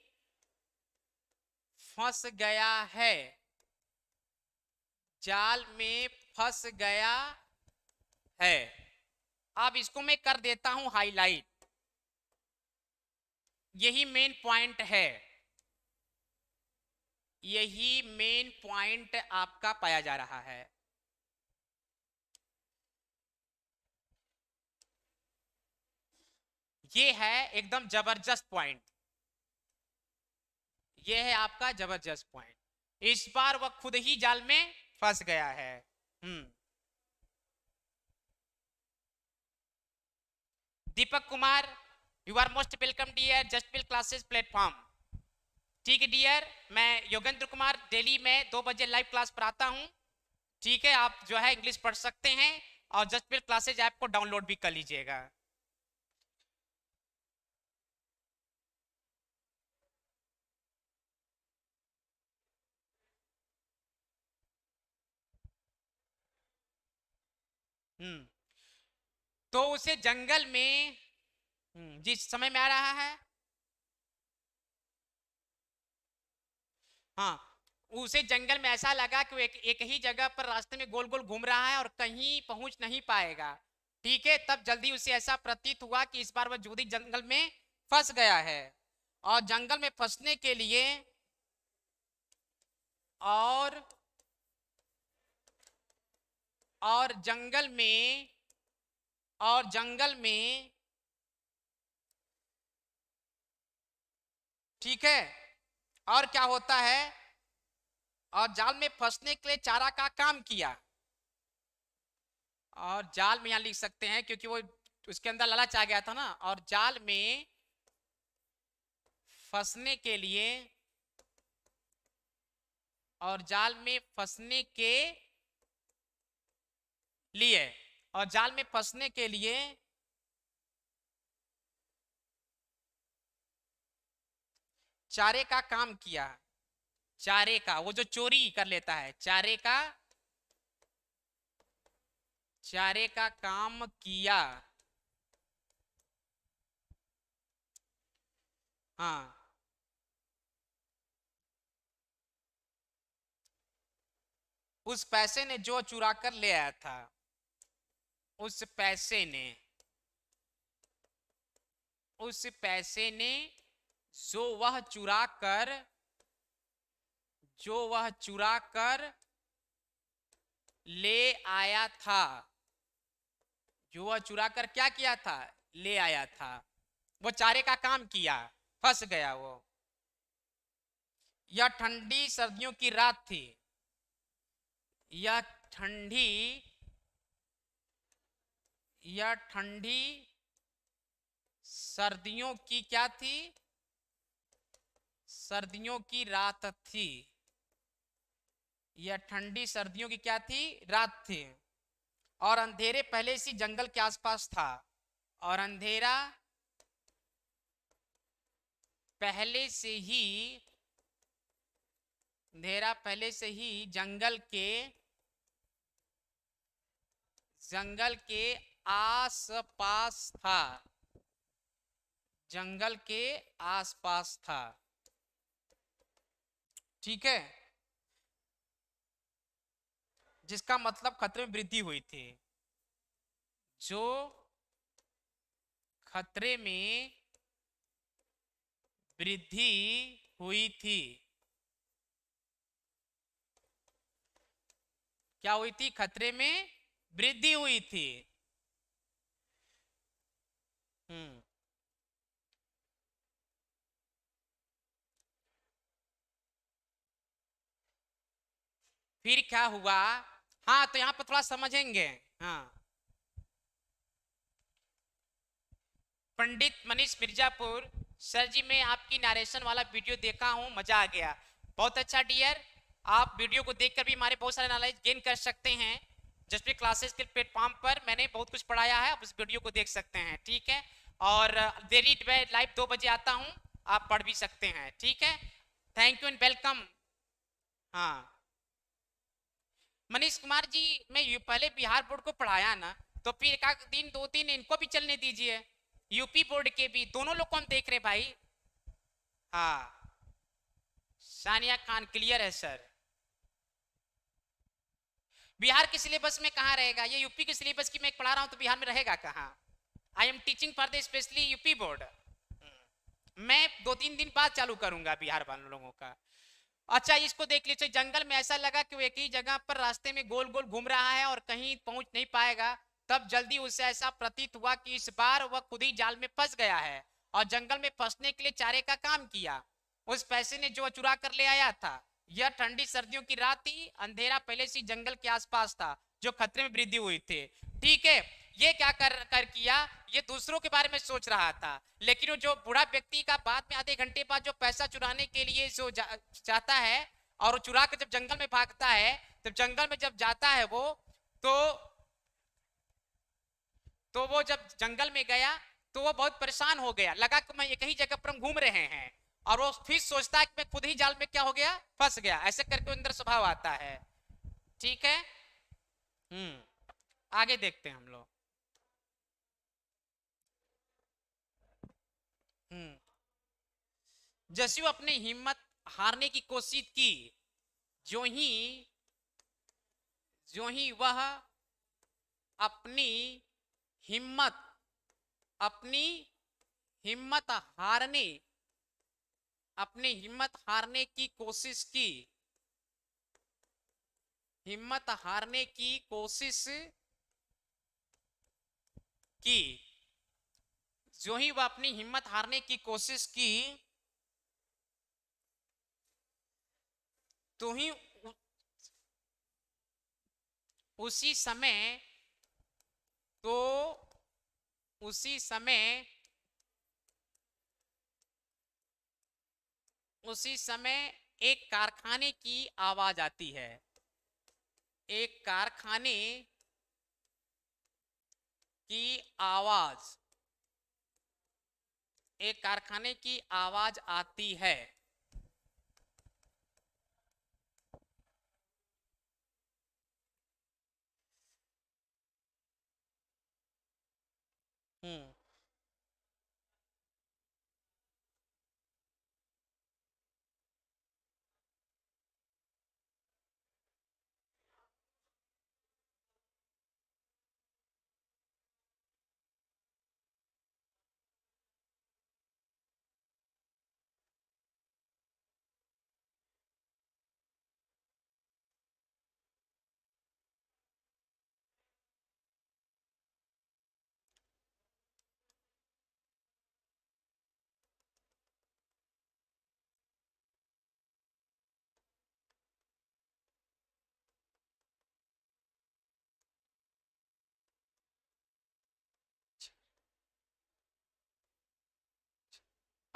फंस गया है जाल में फंस गया है अब इसको मैं कर देता हूं हाईलाइट यही मेन पॉइंट है यही मेन पॉइंट आपका पाया जा रहा है ये है एकदम जबरदस्त पॉइंट ये है आपका जबरदस्त पॉइंट इस बार वह खुद ही जाल में फंस गया है हम्म Deepak Kumar you are most welcome यर जस्ट बिल क्लासेस प्लेटफॉर्म ठीक है डियर मैं योगेंद्र कुमार डेली में दो बजे लाइव क्लास पढ़ाता हूँ ठीक है आप जो है इंग्लिश पढ़ सकते हैं और जस्ट फिर क्लासेज ऐप को डाउनलोड भी कर लीजिएगा हम्म, तो उसे जंगल में हम्म, जी समय में आ रहा है हाँ उसे जंगल में ऐसा लगा कि एक, एक ही जगह पर रास्ते में गोल गोल घूम रहा है और कहीं पहुंच नहीं पाएगा ठीक है तब जल्दी उसे ऐसा प्रतीत हुआ कि इस बार वह जूदी जंगल में फंस गया है और जंगल में फंसने के लिए और और जंगल में और जंगल में ठीक है और क्या होता है और जाल में फंसने के लिए चारा का काम किया और जाल में यहां लिख सकते हैं क्योंकि वो उसके अंदर ललच आ गया था ना और जाल में फंसने के लिए और जाल में फंसने के लिए और जाल में फंसने के लिए चारे का काम किया चारे का वो जो चोरी कर लेता है चारे का चारे का काम किया हाँ उस पैसे ने जो चुरा कर ले आया था उस पैसे ने उस पैसे ने जो वह चुरा कर जो वह चुरा कर ले आया था जो वह चुरा कर क्या किया था ले आया था वो चारे का काम किया फंस गया वो यह ठंडी सर्दियों की रात थी यह ठंडी यह ठंडी सर्दियों की क्या थी सर्दियों की रात थी यह ठंडी सर्दियों की क्या थी रात थी और अंधेरे पहले से जंगल के आसपास था और अंधेरा पहले से ही अंधेरा पहले से ही जंगल के जंगल के आसपास था जंगल के आसपास था ठीक है जिसका मतलब खतरे में वृद्धि हुई थी जो खतरे में वृद्धि हुई थी क्या हुई थी खतरे में वृद्धि हुई थी हम्म फिर क्या हुआ हाँ तो यहाँ पर थोड़ा समझेंगे हाँ पंडित मनीष मिर्जापुर सर जी मैं आपकी नरेशन वाला वीडियो देखा हूँ मजा आ गया बहुत अच्छा डियर आप वीडियो को देखकर भी हमारे बहुत सारे नॉलेज गेन कर सकते हैं जसप्रीत क्लासेस के प्लेटफॉर्म पर मैंने बहुत कुछ पढ़ाया है आप उस वीडियो को देख सकते हैं ठीक है और देरी मैं लाइव दो बजे आता हूँ आप पढ़ भी सकते हैं ठीक है थैंक यू एंड वेलकम हाँ मनीष कुमार जी मैं पहले बिहार बोर्ड को पढ़ाया ना तो फिर एक दिन दो तीन इनको भी चलने दीजिए यूपी बोर्ड के भी दोनों लोग को हम देख रहे भाई हाँ सानिया खान क्लियर है सर बिहार के सिलेबस में कहा रहेगा ये यूपी के सिलेबस की मैं पढ़ा रहा हूं तो बिहार में रहेगा कहा I am teaching for the specially UP board मैं दो तीन दिन बाद चालू करूंगा बिहार वाले लोगों का अच्छा इसको देख लीजिए जंगल में ऐसा लगा कि वो एक ही जगह पर रास्ते में गोल गोल घूम रहा है और कहीं पहुंच नहीं पाएगा तब जल्दी उसे ऐसा प्रतीत हुआ कि इस बार वह खुद ही जाल में फंस गया है और जंगल में फंसने के लिए चारे का काम किया उस पैसे ने जो चुरा कर ले आया था यह ठंडी सर्दियों की रात थी अंधेरा पहले से जंगल के आसपास था जो खतरे में वृद्धि हुई थी ठीक है ये क्या कर कर किया ये दूसरों के बारे में सोच रहा था लेकिन वो जो बूढ़ा व्यक्ति का बाद में आधे घंटे बाद जो पैसा चुराने के लिए जो जा, जाता है और वो चुरा कर जब जंगल में भागता है जब जंगल में जब जाता है वो तो तो वो जब जंगल में गया तो वो बहुत परेशान हो गया लगा कि मैं एक ही जगह पर हम घूम रहे हैं और वो फिर सोचता है कि मैं खुद ही जाल में क्या हो गया फंस गया ऐसे करके अंदर स्वभाव आता है ठीक है हम्म आगे देखते हैं हम लोग जसु अपने हिम्मत हारने की कोशिश की जो ही जो ही वह अपनी हिम्मत अपनी हिम्मत हारने अपनी हिम्मत हारने की कोशिश की हिम्मत हारने की कोशिश की जो ही वह अपनी हिम्मत हारने की कोशिश की तो ही उसी समय तो उसी समय उसी समय एक कारखाने की आवाज आती है एक कारखाने की आवाज एक कारखाने की आवाज आती है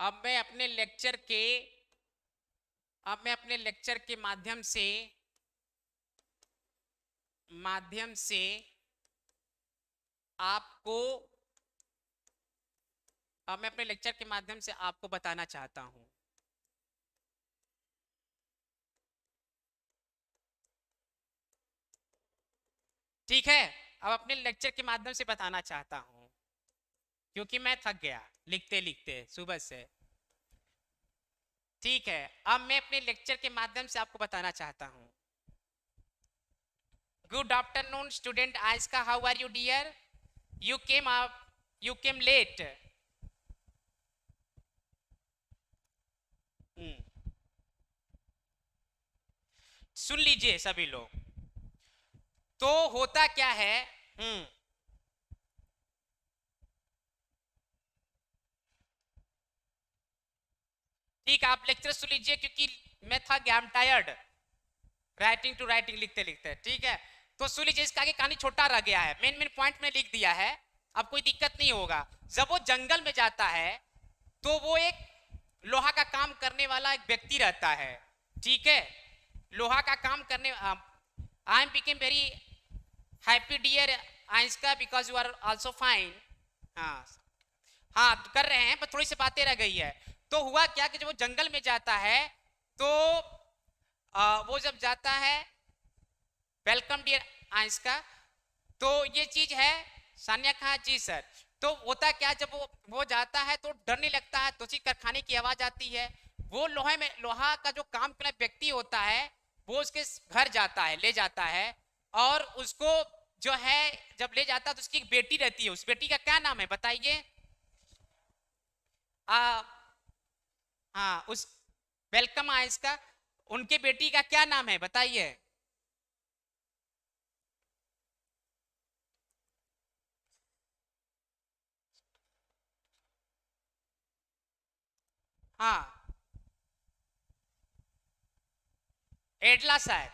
अब मैं अपने लेक्चर के अब मैं अपने लेक्चर के माध्यम से माध्यम से आपको अब मैं अपने लेक्चर के माध्यम से आपको बताना चाहता हूं ठीक है अब अपने लेक्चर के माध्यम से बताना चाहता हूं क्योंकि मैं थक गया लिखते लिखते सुबह से ठीक है अब मैं अपने लेक्चर के माध्यम से आपको बताना चाहता हूँ गुड आफ्टरनून स्टूडेंट आज का how are you dear you came आप यू केम लेट सुन लीजिए सभी लोग तो होता क्या है हम्म ठीक आप लेक्चर सुन लीजिए क्योंकि मैं था गया टायर्ड राइटिंग टू राइटिंग लिखते लिखते ठीक है तो सुन लीजिए इसका आगे कहानी छोटा रह गया है मेन मेन पॉइंट में लिख दिया है अब कोई दिक्कत नहीं होगा जब वो जंगल में जाता है तो वो एक लोहा का काम करने वाला एक व्यक्ति रहता है ठीक है लोहा का काम करने I am became very happy dear का because you are also fine हाँ हाँ कर रहे हैं पर थोड़ी सी बातें रह गई है तो हुआ क्या कि जब वो जंगल में जाता है तो आ, वो जब जाता है वेलकम डियर आइंस का तो ये चीज है सानिया खां जी सर तो होता क्या जब वो वो जाता है तो डरने लगता है तुलसी कारखाने की आवाज आती है वो लोहे में लोहा का जो काम करने व्यक्ति होता है वो उसके घर जाता है ले जाता है और उसको जो है जब ले जाता है तो उसकी एक बेटी रहती है उस बेटी का क्या नाम है बताइए हाँ उस वेलकम आइस का उनके बेटी का क्या नाम है बताइए हाँ एडला साहब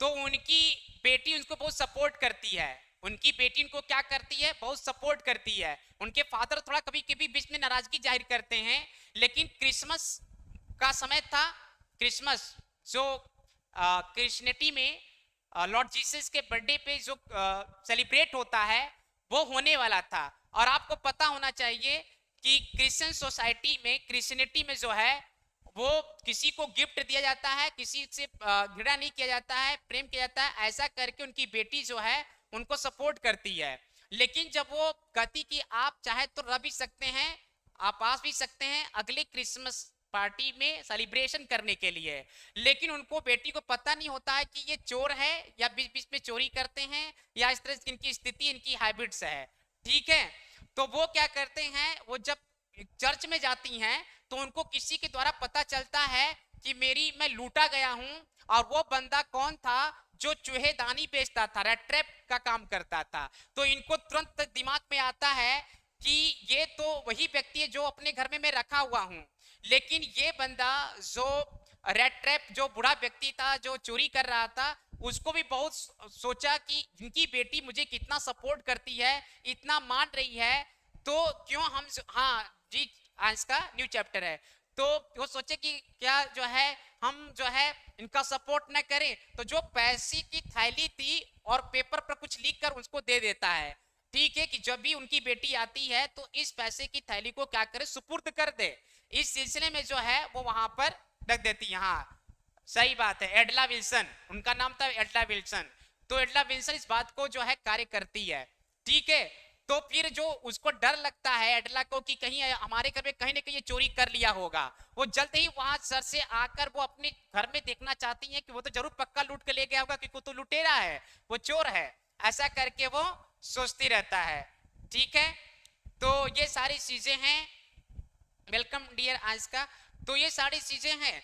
तो उनकी बेटी उनको बहुत सपोर्ट करती है उनकी बेटी उनको क्या करती है बहुत सपोर्ट करती है उनके फादर थोड़ा कभी कभी बीच में नाराजगी जाहिर करते हैं लेकिन क्रिसमस का समय था क्रिसमस जो क्रिश्चनिटी में लॉर्ड जीसस के बर्थडे पे जो सेलिब्रेट होता है वो होने वाला था और आपको पता होना चाहिए कि क्रिश्चियन सोसाइटी में क्रिश्चनिटी में जो है वो किसी को गिफ्ट दिया जाता है किसी से घृणा नहीं किया जाता है प्रेम किया जाता है ऐसा करके उनकी बेटी जो है उनको सपोर्ट करती है लेकिन जब वो कहती की आप चाहे तो रह भी सकते हैं आप आस भी सकते हैं अगले क्रिसमस पार्टी में सेलिब्रेशन करने के लिए लेकिन उनको बेटी को पता नहीं होता है कि ये चोर है या बीच बीच में चोरी करते हैं या इस तरह इनकी स्थिति इनकी हैबिट्स है ठीक है तो वो क्या करते हैं वो जब चर्च में जाती हैं तो उनको किसी के द्वारा पता चलता है कि मेरी मैं लूटा गया हूं और वो बंदा कौन था जो चूहे दानी बेचता था रेड ट्रैप का काम करता था तो इनको तुरंत दिमाग में आता है कि ये तो वही व्यक्ति है जो अपने घर में मैं रखा हुआ हूँ लेकिन ये बंदा जो रेड ट्रैप जो बुरा व्यक्ति था जो चोरी कर रहा था उसको भी बहुत सोचा कि इनकी बेटी मुझे कितना सपोर्ट करती है इतना मान रही है तो क्यों हम हाँ जी आज का न्यू चैप्टर है तो वो सोचे कि क्या जो है हम जो है इनका सपोर्ट न करें तो जो पैसे की थैली थी और पेपर पर कुछ लिख कर उसको दे देता है ठीक है कि जब भी उनकी बेटी आती है तो इस पैसे की थैली को क्या करे सुपुर्द कर दे इस सिलसिले में जो है वो वहां पर रख देती यहाँ सही बात है एडला विल्सन उनका नाम था एडला विल्सन तो एडला विल्सन इस बात को जो है कार्य करती है ठीक है तो फिर जो उसको डर लगता है अडला को कि कहीं हमारे घर में कहीं ना कहीं चोरी कर लिया होगा वो जल्द ही वहां सर से आकर वो अपने घर में देखना चाहती है कि वो तो जरूर पक्का लूट के ले गया होगा क्योंकि तो लुटेरा है वो चोर है ऐसा करके वो सोचती रहता है ठीक है तो ये सारी चीजें हैं वेलकम डियर आज का तो ये सारी चीजें हैं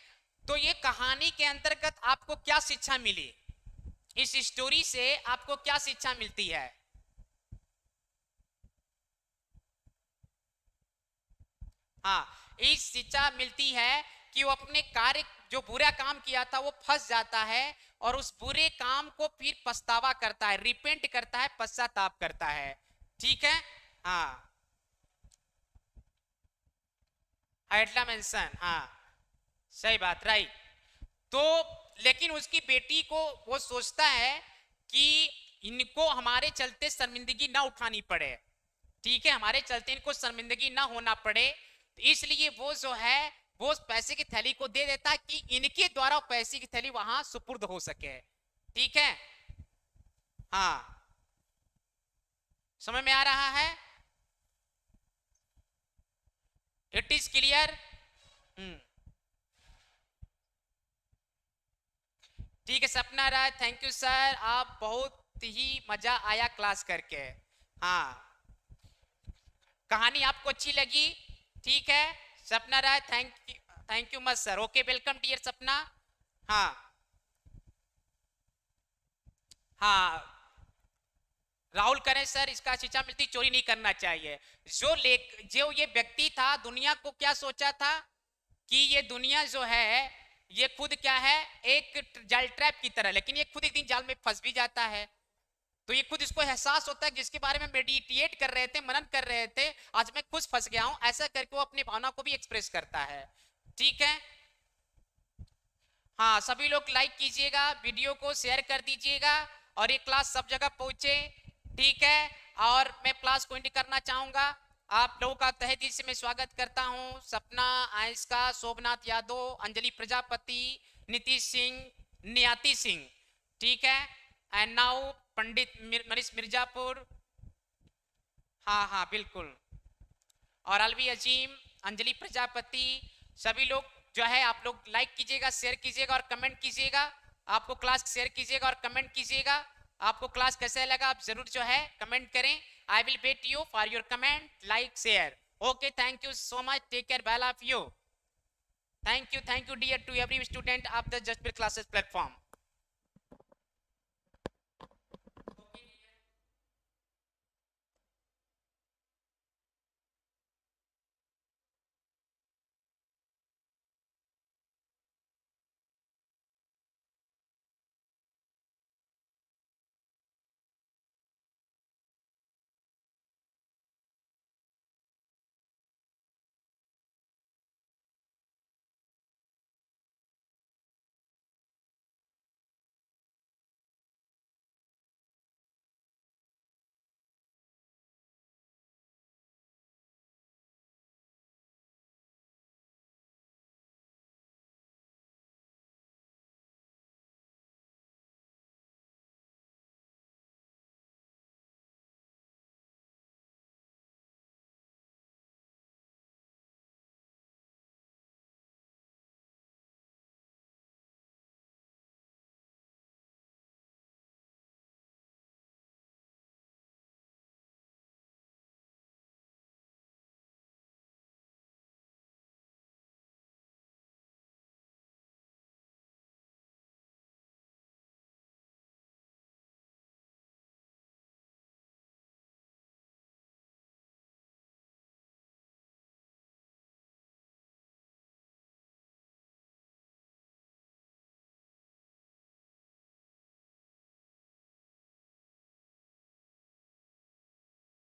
तो ये कहानी के अंतर्गत आपको क्या शिक्षा मिली इस स्टोरी से आपको क्या शिक्षा मिलती है हाँ एक शिक्षा मिलती है कि वो अपने कार्य जो बुरा काम किया था वो फंस जाता है और उस बुरे काम को फिर पछतावा करता है रिपेंट करता है पश्चाताप करता है ठीक है हाँ एटला मेंशन हाँ सही बात राइट तो लेकिन उसकी बेटी को वो सोचता है कि इनको हमारे चलते शर्मिंदगी ना उठानी पड़े ठीक है हमारे चलते इनको शर्मिंदगी ना होना पड़े तो इसलिए वो जो है वो पैसे की थैली को दे देता कि इनके द्वारा पैसे की थैली वहां सुपुर्द हो सके ठीक है हाँ समय में आ रहा है इट इज क्लियर ठीक है Sapna Rai thank you sir आप बहुत ही मजा आया क्लास करके हाँ कहानी आपको अच्छी लगी ठीक है Sapna Rai thank you thank you much sir okay welcome dear Sapna हाँ हाँ राहुल करें सर इसका शिक्षा मिलती चोरी नहीं करना चाहिए जो ले जो ये व्यक्ति था दुनिया को क्या सोचा था कि ये दुनिया जो है ये खुद क्या है एक जाल ट्रैप की तरह लेकिन ये खुद एक दिन जाल में फंस भी जाता है तो ये खुद इसको एहसास होता है जिसके बारे में मेडिटेट कर रहे थे मनन कर रहे थे आज मैं खुश फंस गया हूं ऐसा करके वो अपनी भावना को भी एक्सप्रेस करता है ठीक है हाँ सभी लोग लाइक कीजिएगा वीडियो को शेयर कर दीजिएगा और ये क्लास सब जगह पहुंचे ठीक है और मैं क्लास को एंड करना चाहूंगा आप लोगों का तहे दिल से मैं स्वागत करता हूँ सपना आयिस्का शोभनाथ यादव अंजलि प्रजापति नीतीश सिंह नियाति सिंह ठीक है एंड नाउ पंडित मिर, मनीष मिर्जापुर हाँ हाँ बिल्कुल और अलवी अजीम अंजलि प्रजापति सभी लोग जो है आप लोग लाइक कीजिएगा शेयर कीजिएगा और कमेंट कीजिएगा आपको क्लास शेयर कीजिएगा और कमेंट कीजिएगा आपको क्लास कैसा लगा आप जरूर जो है कमेंट करें I will wait you for your comment like share okay thank you so much take care well of you thank you thank you dear to every student of the Jaspur classes platform